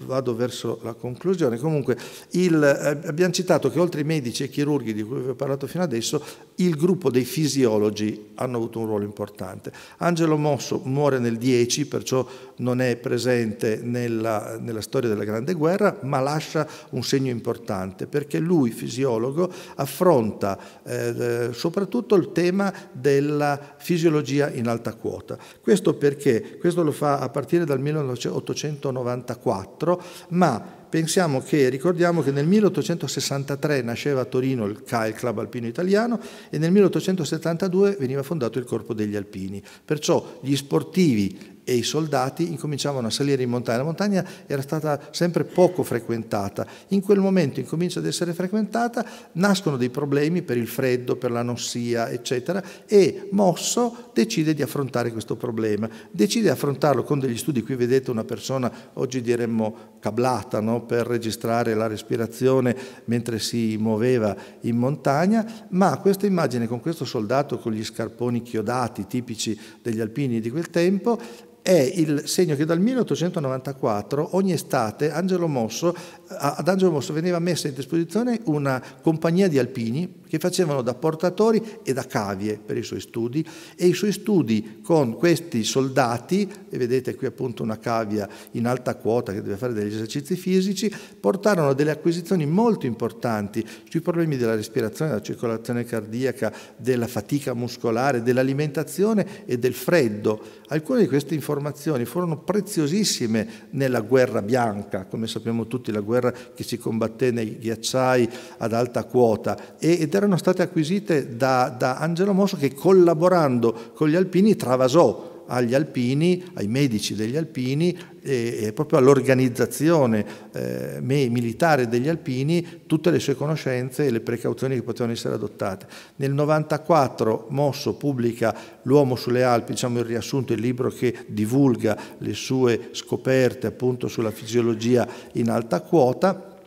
vado verso la conclusione, comunque il, eh, abbiamo citato che oltre ai medici e chirurghi di cui vi ho parlato fino adesso il gruppo dei fisiologi hanno avuto un ruolo importante. Angelo Mosso muore nel 10, perciò non è presente nella, nella, storia della Grande Guerra, ma lascia un segno importante, perché lui, fisiologo, affronta eh, soprattutto il tema della fisiologia in alta quota. Questo perché? Questo lo fa a partire dal 1894, ma pensiamo che, ricordiamo che nel 1863 nasceva a Torino il CAE, il Club Alpino Italiano, e nel 1872 veniva fondato il Corpo degli Alpini. Perciò gli sportivi e i soldati incominciavano a salire in montagna. La montagna era stata sempre poco frequentata. In quel momento incomincia ad essere frequentata, nascono dei problemi per il freddo, per l'anossia, eccetera, e Mosso decide di affrontare questo problema. Decide di affrontarlo con degli studi. Qui vedete una persona, oggi diremmo cablata, no? per registrare la respirazione mentre si muoveva in montagna, ma questa immagine con questo soldato con gli scarponi chiodati, tipici degli alpini di quel tempo, è il segno che dal 1894 ogni estate Angelo Mosso ad Angelo Mosso veniva messa in disposizione una compagnia di alpini che facevano da portatori e da cavie per i suoi studi e i suoi studi con questi soldati, e vedete qui appunto una cavia in alta quota che deve fare degli esercizi fisici, portarono delle acquisizioni molto importanti sui problemi della respirazione, della circolazione cardiaca, della fatica muscolare, dell'alimentazione e del freddo. Alcune di queste informazioni furono preziosissime nella guerra bianca, come sappiamo tutti la guerra guerra che si combatté nei ghiacciai ad alta quota ed erano state acquisite da, da Angelo Mosso che collaborando con gli alpini travasò agli alpini, ai medici degli alpini e, e proprio all'organizzazione eh, militare degli alpini tutte le sue conoscenze e le precauzioni che potevano essere adottate. Nel 1994 Mosso pubblica L'uomo sulle Alpi, diciamo il riassunto, il libro che divulga le sue scoperte appunto sulla fisiologia in alta quota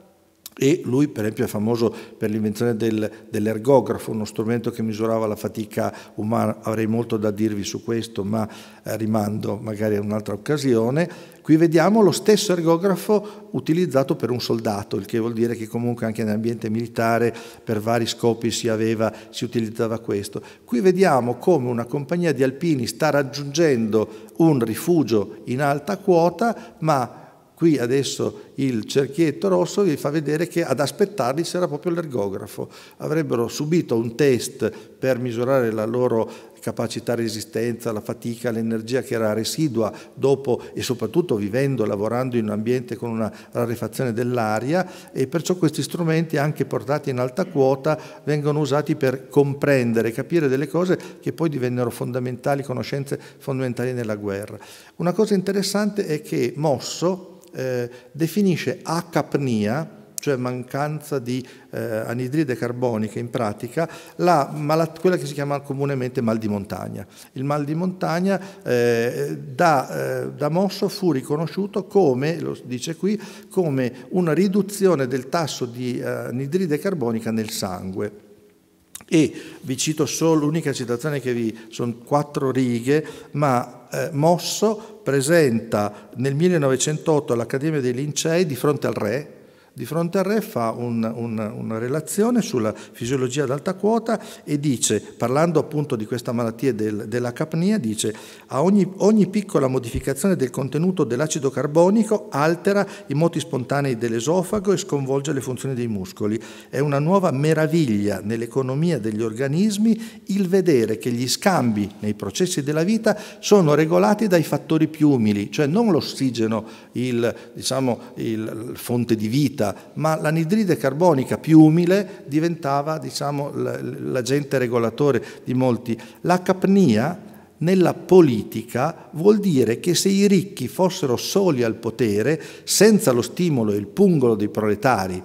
e lui per esempio è famoso per l'invenzione del, dell'ergografo, uno strumento che misurava la fatica umana, avrei molto da dirvi su questo ma eh, rimando magari a un'altra occasione. Qui vediamo lo stesso ergografo utilizzato per un soldato, il che vuol dire che comunque anche nell'ambiente militare per vari scopi si, aveva, si utilizzava questo. Qui vediamo come una compagnia di alpini sta raggiungendo un rifugio in alta quota ma Qui adesso il cerchietto rosso vi fa vedere che ad aspettarli c'era proprio l'ergografo. Avrebbero subito un test per misurare la loro capacità, resistenza, la fatica, l'energia che era residua dopo e soprattutto vivendo, lavorando in un ambiente con una rarefazione dell'aria e perciò questi strumenti anche portati in alta quota vengono usati per comprendere, capire delle cose che poi divennero fondamentali, conoscenze fondamentali nella guerra. Una cosa interessante è che Mosso, eh, definisce acapnia, cioè mancanza di eh, anidride carbonica in pratica, malat- quella che si chiama comunemente mal di montagna. Il mal di montagna eh, da, eh, da, Mosso fu riconosciuto come, lo dice qui, come una riduzione del tasso di eh, anidride carbonica nel sangue. E vi cito solo l'unica citazione che vi sono quattro righe, ma eh, Mosso presenta nel 1908 all'Accademia dei Lincei di fronte al re, di fronte al re fa un, un, una relazione sulla fisiologia ad alta quota e dice, parlando appunto di questa malattia del, della capnia, dice a ogni, ogni, piccola modificazione del contenuto dell'acido carbonico altera i moti spontanei dell'esofago e sconvolge le funzioni dei muscoli. È una nuova meraviglia nell'economia degli organismi il vedere che gli scambi nei processi della vita sono regolati dai fattori più umili, cioè non l'ossigeno, il, diciamo, il fonte di vita, pulita, ma l'anidride carbonica più umile diventava diciamo, l'agente regolatore di molti. La capnia nella politica vuol dire che se i ricchi fossero soli al potere, senza lo stimolo e il pungolo dei proletari,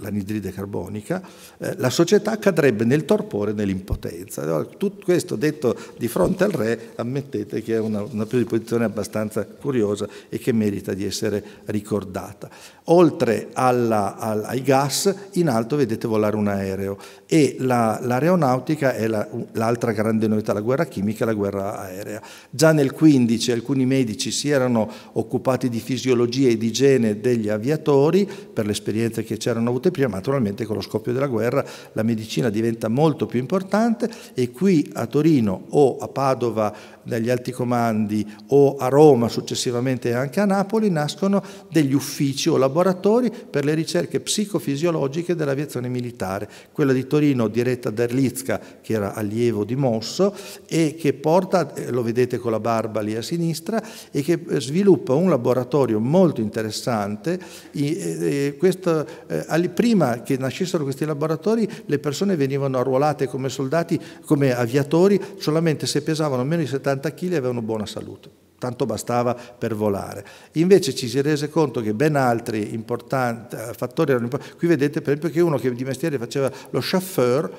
l'anidride carbonica, eh, la società cadrebbe nel torpore e nell'impotenza. Tutto questo detto di fronte al re, ammettete che è una, una posizione abbastanza curiosa e che merita di essere ricordata. Oltre alla, al, ai gas, in alto vedete volare un aereo e l'aeronautica la, è l'altra grande novità, la guerra chimica e la guerra aerea. Già nel 15 alcuni medici si erano occupati di fisiologia e di igiene degli aviatori per le esperienze che c'erano avute prima, naturalmente con lo scoppio della guerra terra la medicina diventa molto più importante e qui a Torino o a Padova negli alti comandi o a Roma successivamente anche a Napoli nascono degli uffici o laboratori per le ricerche psicofisiologiche dell'aviazione militare, quella di Torino diretta da Erlitzka che era allievo di Mosso e che porta, eh, lo vedete con la barba lì a sinistra, e che eh, sviluppa un laboratorio molto interessante. e, e eh, questo, eh, prima che nascessero questi laboratori lavoratori, le persone venivano arruolate come soldati, come aviatori, solamente se pesavano meno di 70 kg e avevano buona salute tanto bastava per volare. Invece ci si rese conto che ben altri importanti eh, fattori erano importanti. Qui vedete per esempio che uno che di mestiere faceva lo chauffeur,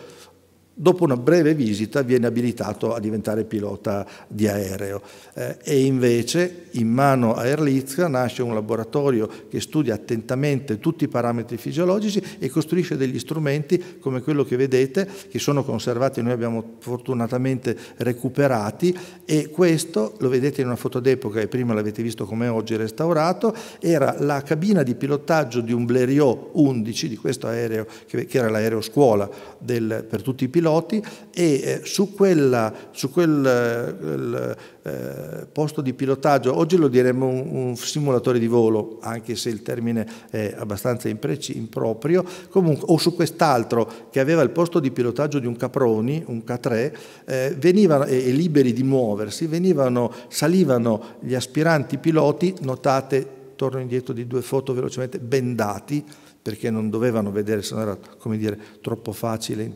Dopo una breve visita viene abilitato a diventare pilota di aereo eh, e invece in mano a Erlizka nasce un laboratorio che studia attentamente tutti i parametri fisiologici e costruisce degli strumenti come quello che vedete che sono conservati, noi abbiamo fortunatamente recuperati e questo lo vedete in una foto d'epoca e prima l'avete visto come oggi restaurato, era la cabina di pilotaggio di un Blériot 11, di questo aereo che, che era l'aereo scuola del, per tutti i piloti piloti e eh, su, quella, su quel, quel eh, posto di pilotaggio, oggi lo diremmo un, un, simulatore di volo, anche se il termine è abbastanza improprio, comunque, o su quest'altro che aveva il posto di pilotaggio di un Caproni, un K3, eh, venivano, e, e liberi di muoversi, venivano, salivano gli aspiranti piloti, notate, torno indietro di due foto velocemente, bendati, perché non dovevano vedere, se non era dire, troppo facile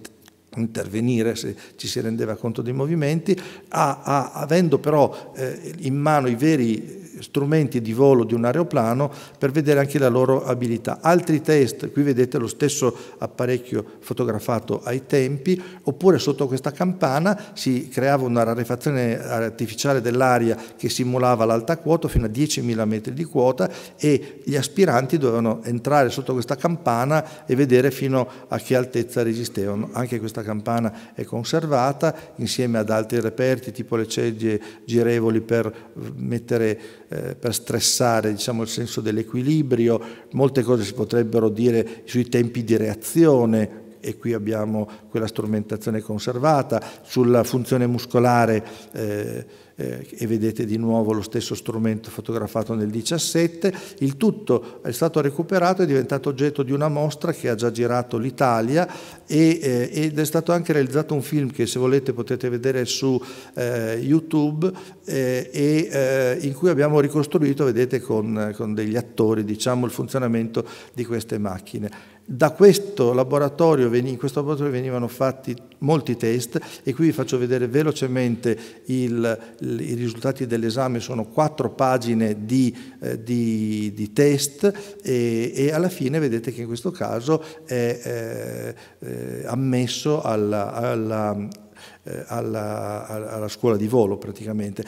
intervenire se ci si rendeva conto dei movimenti, a, a, avendo però eh, in mano i veri strumenti di volo di un aeroplano per vedere anche la loro abilità. Altri test, qui vedete lo stesso apparecchio fotografato ai tempi, oppure sotto questa campana si creava una rarefazione artificiale dell'aria che simulava l'alta quota fino a 10.000 metri di quota e gli aspiranti dovevano entrare sotto questa campana e vedere fino a che altezza resistevano. Anche questa campana è conservata insieme ad altri reperti tipo le sedie girevoli per mm, mettere eh, per stressare diciamo, il senso dell'equilibrio, molte cose si potrebbero dire sui tempi di reazione, e qui abbiamo quella strumentazione conservata, sulla funzione muscolare eh, eh, e vedete di nuovo lo stesso strumento fotografato nel 17, il tutto è stato recuperato e diventato oggetto di una mostra che ha già girato l'Italia e, eh, ed è stato anche realizzato un film che se volete potete vedere su eh, YouTube eh, e eh, in cui abbiamo ricostruito, vedete, con, con degli attori diciamo, il funzionamento di queste macchine. Da questo laboratorio, in questo laboratorio venivano fatti molti test e qui vi faccio vedere velocemente il, il, i risultati dell'esame, sono quattro pagine di, eh, di, di test e, e, alla fine vedete che in questo caso è eh, eh ammesso alla, alla, eh, alla, alla scuola di volo praticamente.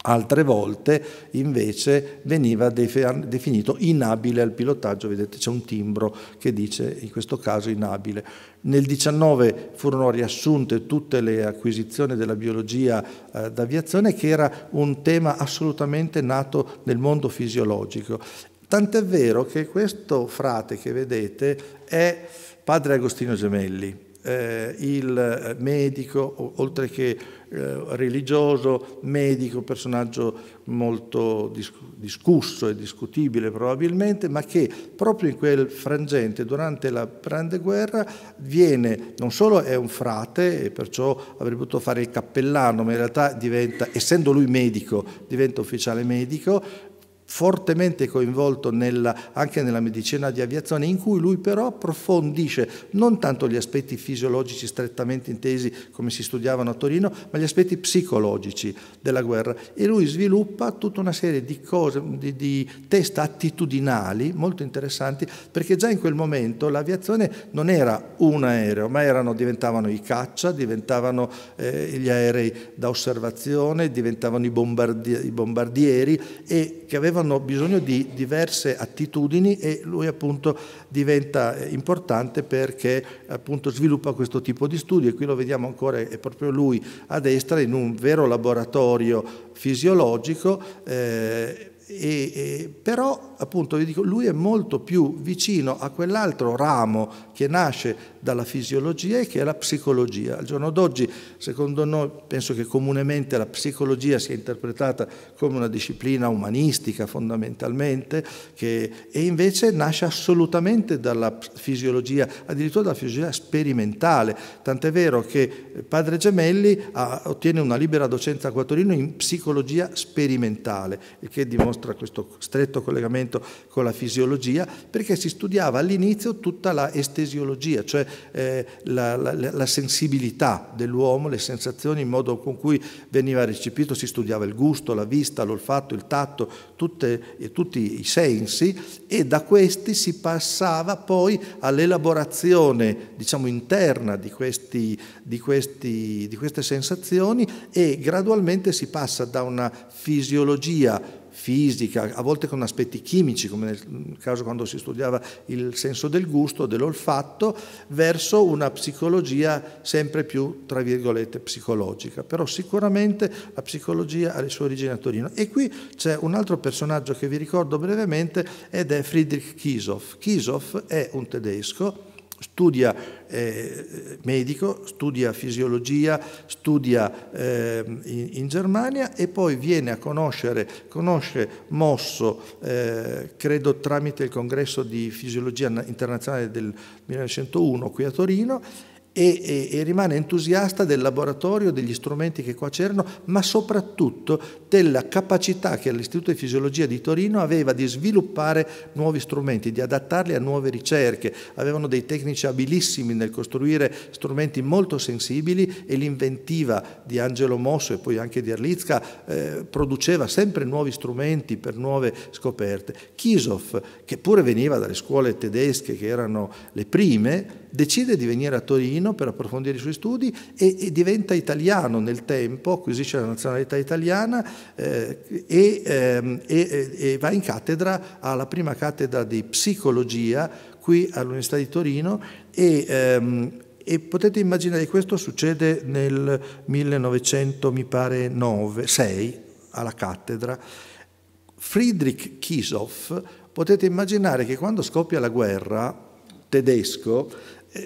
Altre volte invece veniva definito inabile al pilotaggio, vedete c'è un timbro che dice in questo caso inabile. Nel 19 furono riassunte tutte le acquisizioni della biologia eh, d'aviazione che era un tema assolutamente nato nel mondo fisiologico. Tant'è vero che questo frate che vedete è padre Agostino Gemelli eh, il eh, medico, oltre che eh, religioso, medico, personaggio molto dis discusso e discutibile probabilmente, ma che proprio in quel frangente, durante la Grande Guerra, viene, non solo è un frate e perciò avrebbe potuto fare il cappellano, ma in realtà diventa, essendo lui medico, diventa ufficiale medico, fortemente coinvolto nella, anche nella medicina di aviazione, in cui lui però approfondisce non tanto gli aspetti fisiologici strettamente intesi come si studiavano a Torino, ma gli aspetti psicologici della guerra. E lui sviluppa tutta una serie di, cose, di, di test attitudinali molto interessanti, perché già in quel momento l'aviazione non era un aereo, ma erano, diventavano i caccia, diventavano eh, gli aerei da osservazione, diventavano i, bombardi i bombardieri e che avevano avevano bisogno di diverse attitudini e lui appunto diventa eh, importante perché appunto sviluppa questo tipo di studi e qui lo vediamo ancora, è proprio lui a destra in un vero laboratorio fisiologico, eh, e, e, però appunto, vi dico, lui è molto più vicino a quell'altro ramo che nasce dalla fisiologia e che è la psicologia. Al giorno d'oggi, secondo noi, penso che comunemente la psicologia sia interpretata come una disciplina umanistica fondamentalmente, che, e invece nasce assolutamente dalla fisiologia, addirittura dalla fisiologia sperimentale. Tant'è vero che Padre Gemelli ha, ah, ottiene una libera docenza a Quattorino in psicologia sperimentale, il che dimostra questo stretto collegamento collegamento con la fisiologia, perché si studiava all'inizio tutta la estesiologia, cioè eh, la, la, la, sensibilità dell'uomo, le sensazioni, il modo con cui veniva recepito, si studiava il gusto, la vista, l'olfatto, il tatto, tutte, eh, tutti i sensi e da questi si passava poi all'elaborazione diciamo, interna di, questi, di, questi, di queste sensazioni e gradualmente si passa da una fisiologia fisica, a volte con aspetti chimici, come nel caso quando si studiava il senso del gusto, dell'olfatto, verso una psicologia sempre più, tra virgolette, psicologica. Però sicuramente la psicologia ha le sue origini a Torino. E qui c'è un altro personaggio che vi ricordo brevemente ed è Friedrich Kisoff. Kisoff è un tedesco studia eh, medico, studia fisiologia, studia eh, in, in, Germania e poi viene a conoscere, conosce Mosso, eh, credo tramite il congresso di fisiologia internazionale del 1901 qui a Torino e, e, e rimane entusiasta del laboratorio, degli strumenti che qua c'erano, ma soprattutto della capacità che l'Istituto di Fisiologia di Torino aveva di sviluppare nuovi strumenti, di adattarli a nuove ricerche. Avevano dei tecnici abilissimi nel costruire strumenti molto sensibili e l'inventiva di Angelo Mosso e poi anche di Erlitzka eh, produceva sempre nuovi strumenti per nuove scoperte. Kisov, che pure veniva dalle scuole tedesche che erano le prime, decide di venire a Torino per approfondire i suoi studi e, e diventa italiano nel tempo, acquisisce la nazionalità italiana eh, e, ehm, e, e va in cattedra alla prima cattedra di psicologia qui all'Università di Torino e ehm, e potete immaginare questo succede nel 1906 alla cattedra Friedrich Kisoff potete immaginare che quando scoppia la guerra tedesco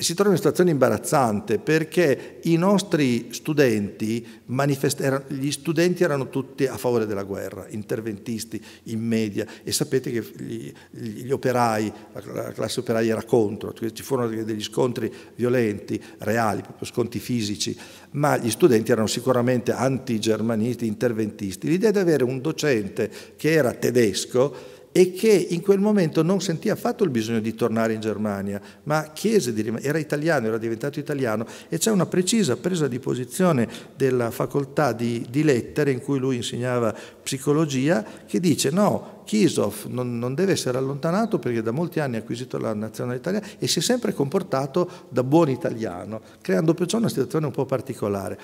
si trova in una situazione imbarazzante perché i nostri studenti, manifest- gli studenti erano tutti a favore della guerra, interventisti in media e sapete che gli, gli operai, la classe operaia era contro, ci furono degli scontri violenti, reali, proprio scontri fisici, ma gli studenti erano sicuramente antigermanisti, interventisti. L'idea di avere un docente che era tedesco e che in quel momento non sentì affatto il bisogno di tornare in Germania, ma chiese di rimanere, era italiano, era diventato italiano e c'è una precisa presa di posizione della facoltà di, di lettere in cui lui insegnava psicologia che dice no, Kisov non, non, deve essere allontanato perché da molti anni ha acquisito la nazionalità italiana e si è sempre comportato da buon italiano, creando perciò una situazione un po' particolare.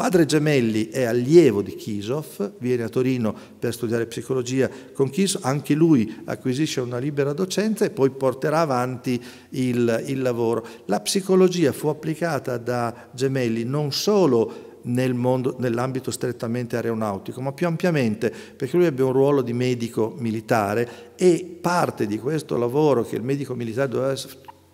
Padre Gemelli è allievo di Kisov, viene a Torino per studiare psicologia con Kisov, anche lui acquisisce una libera docenza e poi porterà avanti il, il lavoro. La psicologia fu applicata da Gemelli non solo nel nell'ambito strettamente aeronautico, ma più ampiamente, perché lui ebbe un ruolo di medico militare e parte di questo lavoro che il medico militare doveva,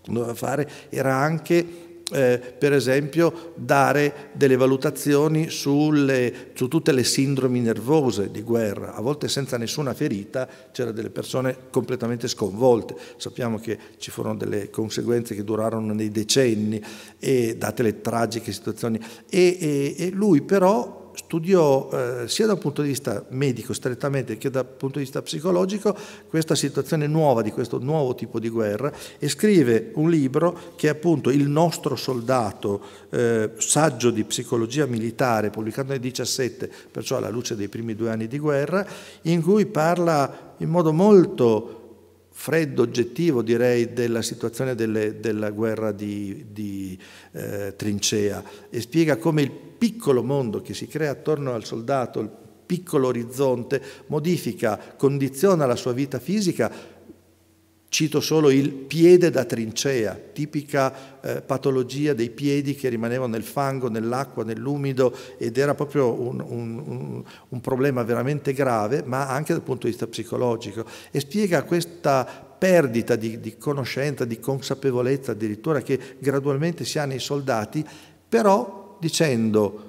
doveva fare era anche eh, per esempio dare delle valutazioni sulle, su tutte le sindromi nervose di guerra, a volte senza nessuna ferita c'erano delle persone completamente sconvolte, sappiamo che ci furono delle conseguenze che durarono nei decenni e date le tragiche situazioni e, e, e lui però studiò eh, sia dal punto di vista medico strettamente che dal punto di vista psicologico questa situazione nuova di questo nuovo tipo di guerra e scrive un libro che è appunto Il nostro soldato, eh, saggio di psicologia militare, pubblicato nel 17, perciò alla luce dei primi due anni di guerra, in cui parla in modo molto freddo, oggettivo direi, della situazione delle, della guerra di, di eh, trincea e spiega come il piccolo mondo che si crea attorno al soldato, il piccolo orizzonte, modifica, condiziona la sua vita fisica. Cito solo il piede da trincea, tipica eh, patologia dei piedi che rimanevano nel fango, nell'acqua, nell'umido ed era proprio un, un, un, un problema veramente grave, ma anche dal punto di vista psicologico. E spiega questa perdita di, di, conoscenza, di consapevolezza addirittura che gradualmente si ha nei soldati, però dicendo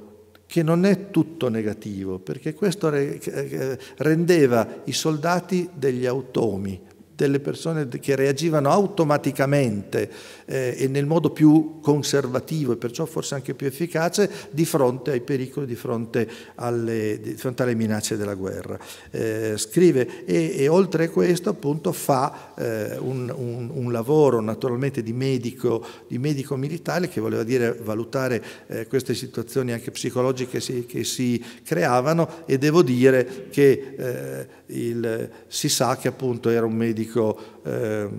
che non è tutto negativo, perché questo eh, eh, rendeva i soldati degli automi, delle persone che reagivano automaticamente eh, e nel modo più conservativo e perciò forse anche più efficace di fronte ai pericoli, di fronte alle, di fronte alle minacce della guerra. Eh, scrive e, e, oltre a questo appunto fa eh, un, un, un, lavoro naturalmente di medico, di medico, militare che voleva dire valutare eh, queste situazioni anche psicologiche che si, che si, creavano e devo dire che eh, il, si sa che appunto era un medico dico, eh,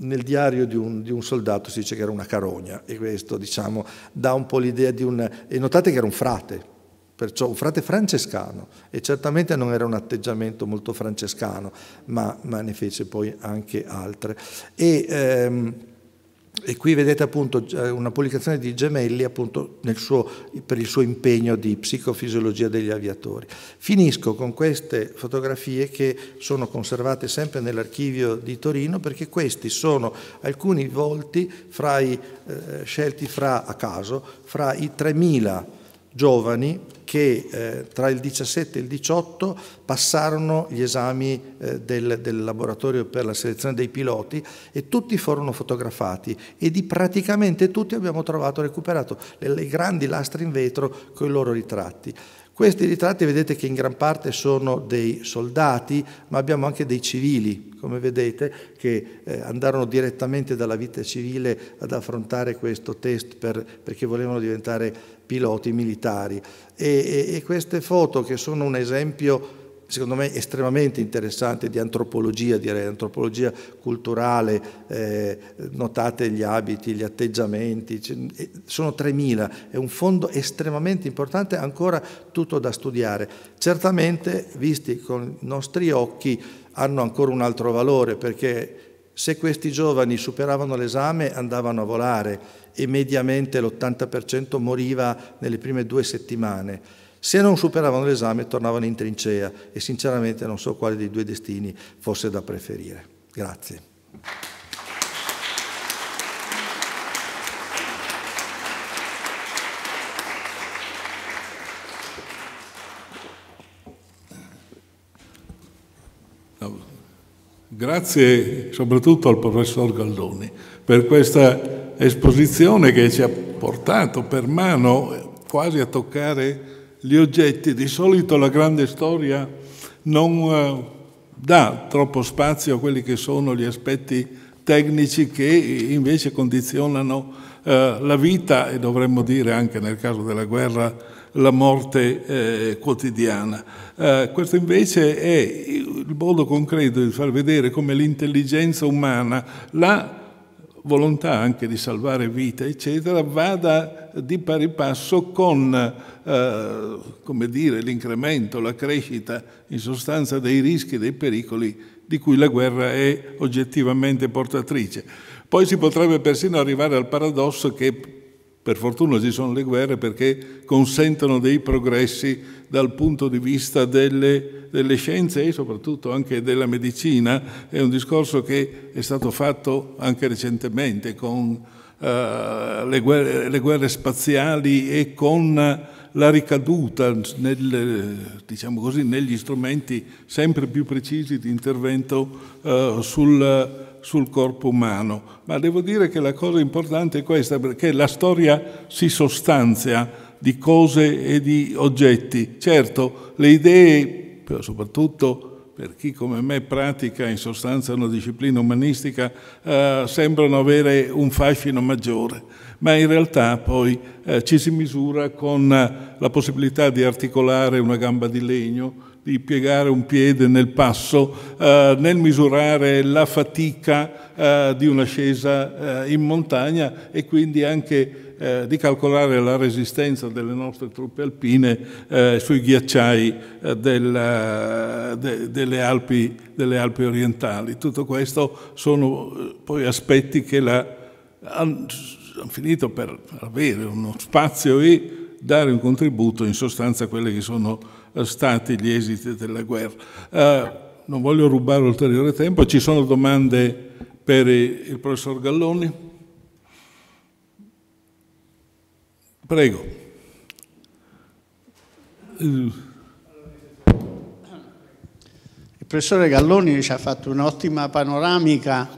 nel diario di un, di un, soldato si dice che era una carogna e questo diciamo dà un po' l'idea di un... e notate che era un frate, perciò un frate francescano e certamente non era un atteggiamento molto francescano, ma, ma ne fece poi anche altre. E, ehm, e qui vedete appunto eh, una pubblicazione di Gemelli appunto suo, per il suo impegno di psicofisiologia degli aviatori. Finisco con queste fotografie che sono conservate sempre nell'archivio di Torino perché questi sono alcuni volti fra i, eh, scelti fra, a caso fra i 3000 giovani che eh, tra il 17 e il 18 passarono gli esami eh, del, del, laboratorio per la selezione dei piloti e tutti furono fotografati e di praticamente tutti abbiamo trovato, recuperato le, le grandi lastre in vetro con i loro ritratti. Questi ritratti vedete che in gran parte sono dei soldati, ma abbiamo anche dei civili, come vedete, che eh, andarono direttamente dalla vita civile ad affrontare questo test per, perché volevano diventare piloti militari. E, e, e queste foto, che sono un esempio secondo me estremamente interessante di antropologia, direi, antropologia culturale, eh, notate gli abiti, gli atteggiamenti, sono 3.000, è un fondo estremamente importante, ancora tutto da studiare. Certamente, visti con i nostri occhi, hanno ancora un altro valore perché se questi giovani superavano l'esame andavano a volare e mediamente l'80% moriva nelle prime due settimane se non superavano l'esame tornavano in trincea e sinceramente non so quale dei due destini fosse da preferire. Grazie. Grazie soprattutto al professor Galdoni per questa esposizione che ci ha portato per mano quasi a toccare gli oggetti, di solito la grande storia non eh, dà troppo spazio a quelli che sono gli aspetti tecnici che invece condizionano eh, la vita e dovremmo dire anche nel caso della guerra la morte eh, quotidiana. Eh, questo invece è il modo concreto di far vedere come l'intelligenza umana, la volontà anche di salvare vite, eccetera, vada di pari passo con eh, come dire, l'incremento, la crescita in sostanza dei rischi e dei pericoli di cui la guerra è oggettivamente portatrice. Poi si potrebbe persino arrivare al paradosso che per fortuna ci sono le guerre perché consentono dei progressi dal punto di vista delle, delle scienze e soprattutto anche della medicina. È un discorso che è stato fatto anche recentemente con Uh, le, guerre, le, guerre, spaziali e con la ricaduta nel, diciamo così, negli strumenti sempre più precisi di intervento uh, sul, sul corpo umano, ma devo dire che la cosa importante è questa, perché la storia si sostanzia di cose e di oggetti. Certo, le idee, soprattutto per chi come me pratica in sostanza una disciplina umanistica, eh, sembrano avere un fascino maggiore, ma in realtà poi eh, ci si misura con la possibilità di articolare una gamba di legno, di piegare un piede nel passo, eh, nel misurare la fatica eh, di un'ascesa eh, in montagna e quindi anche eh, di calcolare la resistenza delle nostre truppe alpine eh, sui ghiacciai eh, della, de, delle, Alpi, delle Alpi orientali. Tutto questo sono poi aspetti che la, hanno finito per avere uno spazio e dare un contributo in sostanza a quelle che sono stati gli esiti della guerra. Eh, non voglio rubare ulteriore tempo, ci sono domande per il professor Galloni? Prego. Il professore Galloni ci ha fatto un'ottima panoramica,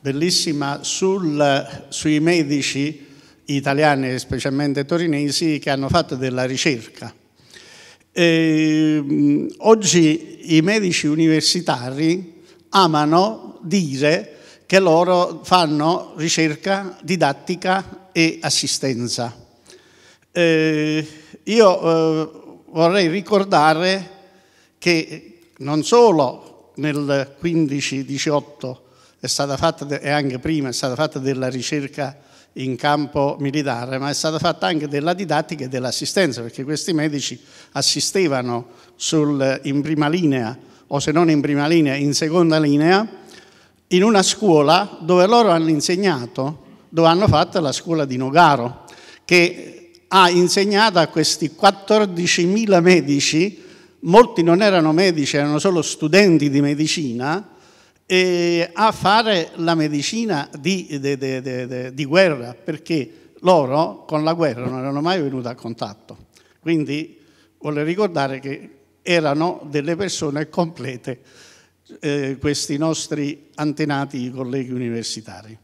bellissima, sul, sui medici italiani, specialmente torinesi, che hanno fatto della ricerca eh, oggi i medici universitari amano dire che loro fanno ricerca, didattica e assistenza. Eh, io eh, vorrei ricordare che non solo nel 15-18 è stata fatta, e anche prima è stata fatta della ricerca in campo militare, ma è stata fatta anche della didattica e dell'assistenza, perché questi medici assistevano sul, in prima linea, o se non in prima linea, in seconda linea, in una scuola dove loro hanno insegnato, dove hanno fatto la scuola di Nogaro, che ha insegnato a questi 14.000 medici, molti non erano medici, erano solo studenti di medicina, e a fare la medicina di, de, de, de, di, guerra, perché loro con la guerra non erano mai venuti a contatto. Quindi voglio ricordare che erano delle persone complete eh, questi nostri antenati colleghi universitari.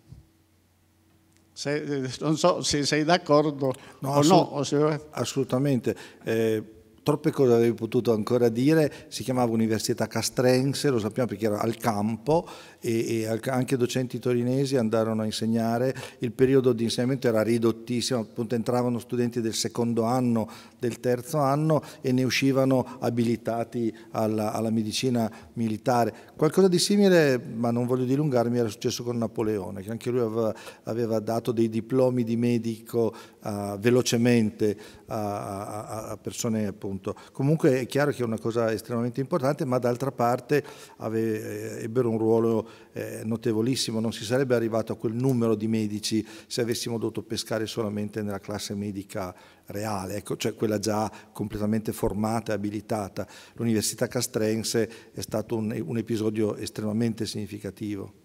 Se, eh, non so se sei d'accordo no, o no. O se... Assolutamente. Eh troppe cose avevi potuto ancora dire, si chiamava Università Castrense, lo sappiamo perché era al campo e, e anche docenti torinesi andarono a insegnare, il periodo di insegnamento era ridottissimo, appunto entravano studenti del secondo anno, del terzo anno e ne uscivano abilitati alla, alla medicina militare. Qualcosa di simile, ma non voglio dilungarmi, era successo con Napoleone, che anche lui aveva, aveva dato dei diplomi di medico uh, velocemente a, a, a persone appunto punto. Comunque è chiaro che è una cosa estremamente importante, ma d'altra parte ave, eh, ebbero un ruolo eh, notevolissimo, non si sarebbe arrivato a quel numero di medici se avessimo dovuto pescare solamente nella classe medica reale, ecco, cioè quella già completamente formata e abilitata. L'Università Castrense è stato un, un episodio estremamente significativo.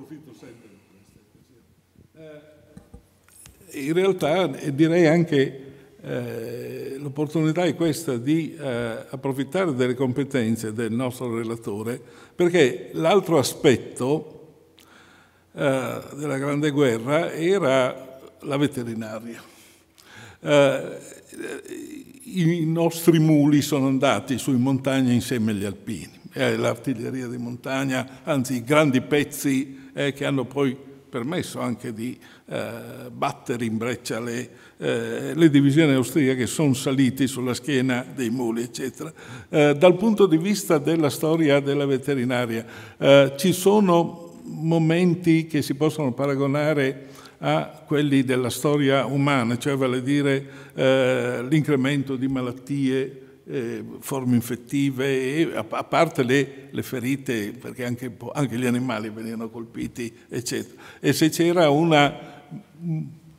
approfitto sempre di questa occasione. Eh, in realtà direi anche eh, l'opportunità è questa di eh, approfittare delle competenze del nostro relatore, perché l'altro aspetto eh, della Grande Guerra era la veterinaria. Eh, I nostri muli sono andati sui montagna insieme agli alpini, eh, l'artiglieria di montagna, anzi i grandi pezzi eh, che hanno poi permesso anche di eh, battere in breccia le, eh, le divisioni austriache, sono saliti sulla schiena dei muli, eccetera. Eh, dal punto di vista della storia della veterinaria, eh, ci sono momenti che si possono paragonare a quelli della storia umana, cioè vale a dire eh, l'incremento di malattie, eh, forme infettive, a, a parte le, le, ferite, perché anche, anche, gli animali venivano colpiti, eccetera. E se c'era una,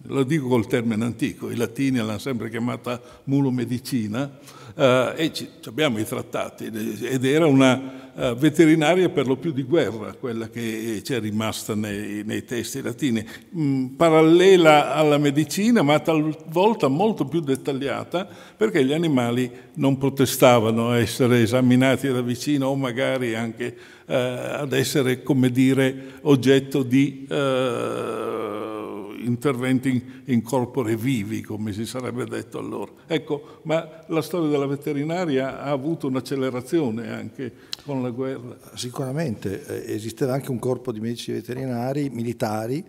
lo dico col termine antico, i latini l'hanno sempre chiamata mulo mulomedicina, eh, e ci, abbiamo i trattati ed era una eh, veterinaria per lo più di guerra quella che eh, c'è rimasta nei, nei testi latini, mh, mm, parallela alla medicina ma talvolta molto più dettagliata perché gli animali non protestavano a essere esaminati da vicino o magari anche eh, ad essere, come dire, oggetto di eh, interventi in corpore vivi, come si sarebbe detto allora. Ecco, ma la storia della veterinaria ha avuto un'accelerazione anche con la guerra. Sicuramente, eh, esisteva anche un corpo di medici veterinari militari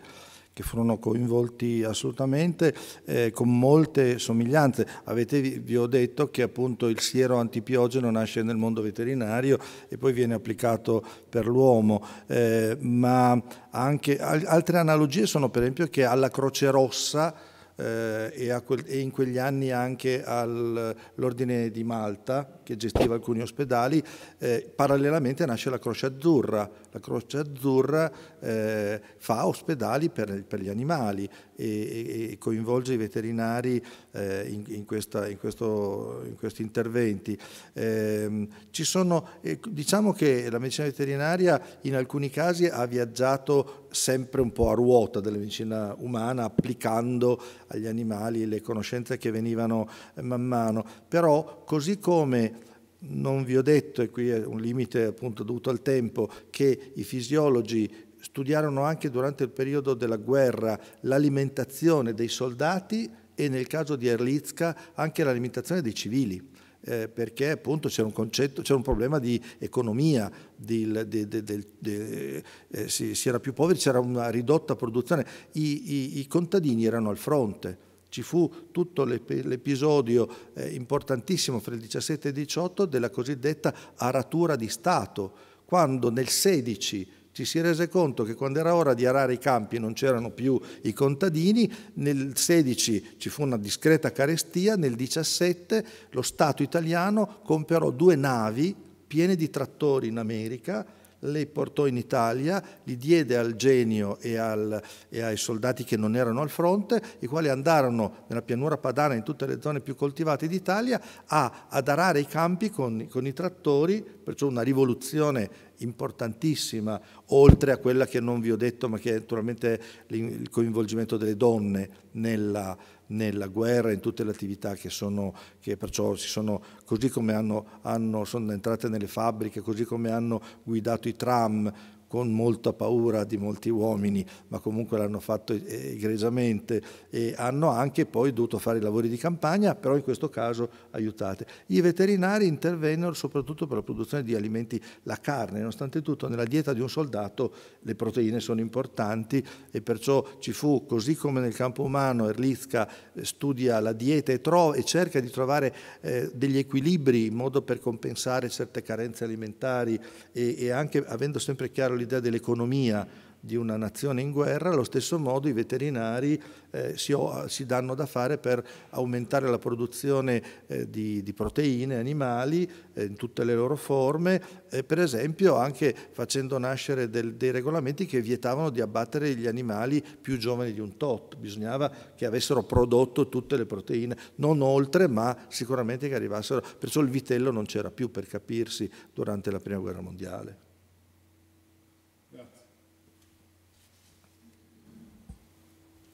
che furono coinvolti assolutamente eh, con molte somiglianze. Avete, vi ho detto che appunto il siero antipiogeno nasce nel mondo veterinario e poi viene applicato per l'uomo, eh, ma anche altre analogie sono per esempio che alla Croce Rossa eh, e, quel, e, in quegli anni anche all'Ordine di Malta che gestiva alcuni ospedali, eh, parallelamente nasce la Croce Azzurra. La Croce Azzurra eh, fa ospedali per, per gli animali e, e, coinvolge i veterinari eh, in, in, questa, in, questo, in, questi interventi. Ehm, sono, diciamo che la medicina veterinaria in alcuni casi ha viaggiato sempre un po' a ruota della medicina umana applicando agli animali le conoscenze che venivano eh, man mano, però così come non vi ho detto, e qui è un limite appunto dovuto al tempo, che i fisiologi studiarono anche durante il periodo della guerra l'alimentazione dei soldati e nel caso di Erlitzka anche l'alimentazione dei civili eh, perché appunto c'era un, un, problema di economia, di, di, di, eh, si, si, era più poveri, c'era una ridotta produzione, I, i, i contadini erano al fronte ci fu tutto l'episodio eh, importantissimo fra il 17 e il 18 della cosiddetta aratura di Stato, quando nel 16 ci si rese conto che quando era ora di arare i campi non c'erano più i contadini, nel 16 ci fu una discreta carestia, nel 17 lo Stato italiano comperò due navi piene di trattori in America, le portò in Italia, li diede al genio e, al, e, ai soldati che non erano al fronte, i quali andarono nella pianura padana, in tutte le zone più coltivate d'Italia, ad arare i campi con, con i trattori, perciò una rivoluzione importantissima, oltre a quella che non vi ho detto, ma che è naturalmente il coinvolgimento delle donne nella, nella guerra, in tutte le attività che, sono, che perciò si sono, così come hanno, hanno, sono entrate nelle fabbriche, così come hanno guidato i tram, con molta paura di molti uomini, ma comunque l'hanno fatto eh, egregiamente e hanno anche poi dovuto fare i lavori di campagna, però in questo caso aiutate. I veterinari intervennero soprattutto per la produzione di alimenti, la carne, nonostante tutto nella dieta di un soldato le proteine sono importanti e perciò ci fu, così come nel campo umano Erlicka eh, studia la dieta e, trova, e cerca di trovare eh, degli equilibri in modo per compensare certe carenze alimentari e, e anche avendo sempre chiaro l'idea dell'economia di una nazione in guerra, allo stesso modo i veterinari eh, si, si, danno da fare per aumentare la produzione eh, di, di, proteine animali eh, in tutte le loro forme, per esempio anche facendo nascere del, dei regolamenti che vietavano di abbattere gli animali più giovani di un tot, bisognava che avessero prodotto tutte le proteine, non oltre ma sicuramente che arrivassero, perciò il vitello non c'era più per capirsi durante la prima guerra mondiale.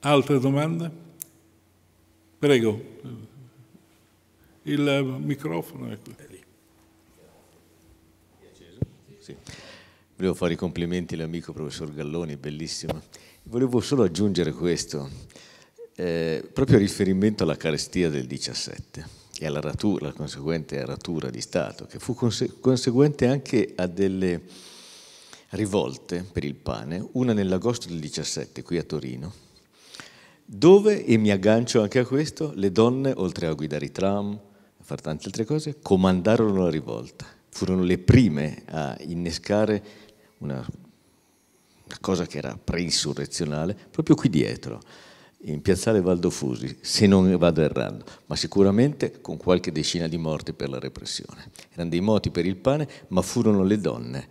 Altre domande? Prego, il microfono è qui. Volevo fare i complimenti all'amico professor Galloni, bellissimo. Volevo solo aggiungere questo, eh, proprio a riferimento alla carestia del 17 e alla ratura, la conseguente ratura di Stato, che fu conse conseguente anche a delle rivolte per il pane, una nell'agosto del 17 qui a Torino, dove, e mi aggancio anche a questo, le donne, oltre a guidare i tram, a fare tante altre cose, comandarono la rivolta. Furono le prime a innescare una cosa che era preinsurrezionale, proprio qui dietro, in piazzale Valdofusi, se non vado errando, ma sicuramente con qualche decina di morti per la repressione. Erano dei moti per il pane, ma furono le donne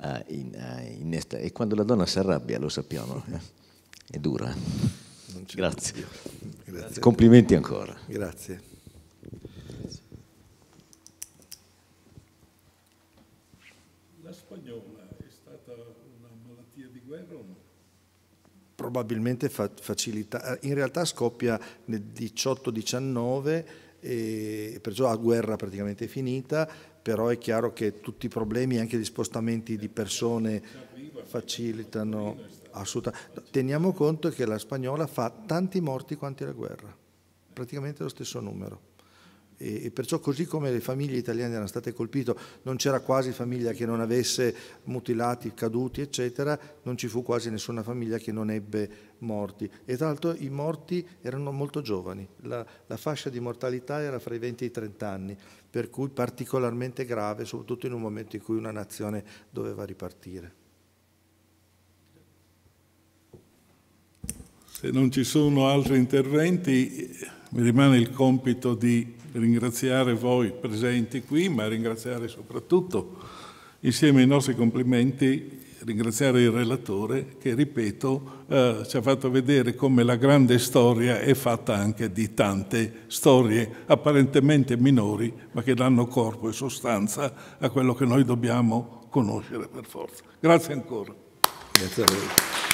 a, in, innestare. E quando la donna si arrabbia, lo sappiamo, eh? è dura. Grazie. Grazie. Complimenti ancora. Grazie. La spagnola è stata una malattia di guerra o no? Probabilmente fa- facilita- eh, in realtà scoppia nel 18-19 e perciò la guerra praticamente è finita, però è chiaro che tutti i problemi, anche gli spostamenti di persone facilitano assolutamente. Teniamo conto che la spagnola fa tanti morti quanti la guerra, praticamente lo stesso numero. E, e perciò così come le famiglie italiane erano state colpite, non c'era quasi famiglia che non avesse mutilati, caduti, eccetera, non ci fu quasi nessuna famiglia che non ebbe morti. E tra l'altro i morti erano molto giovani, la, la fascia di mortalità era fra i 20 e i 30 anni, per cui particolarmente grave, soprattutto in un momento in cui una nazione doveva ripartire. Se non ci sono altri interventi, mi rimane il compito di ringraziare voi presenti qui, ma ringraziare soprattutto, insieme ai nostri complimenti, ringraziare il relatore che, ripeto, eh, ci ha fatto vedere come la grande storia è fatta anche di tante storie apparentemente minori, ma che danno corpo e sostanza a quello che noi dobbiamo conoscere per forza. Grazie ancora. Grazie a voi.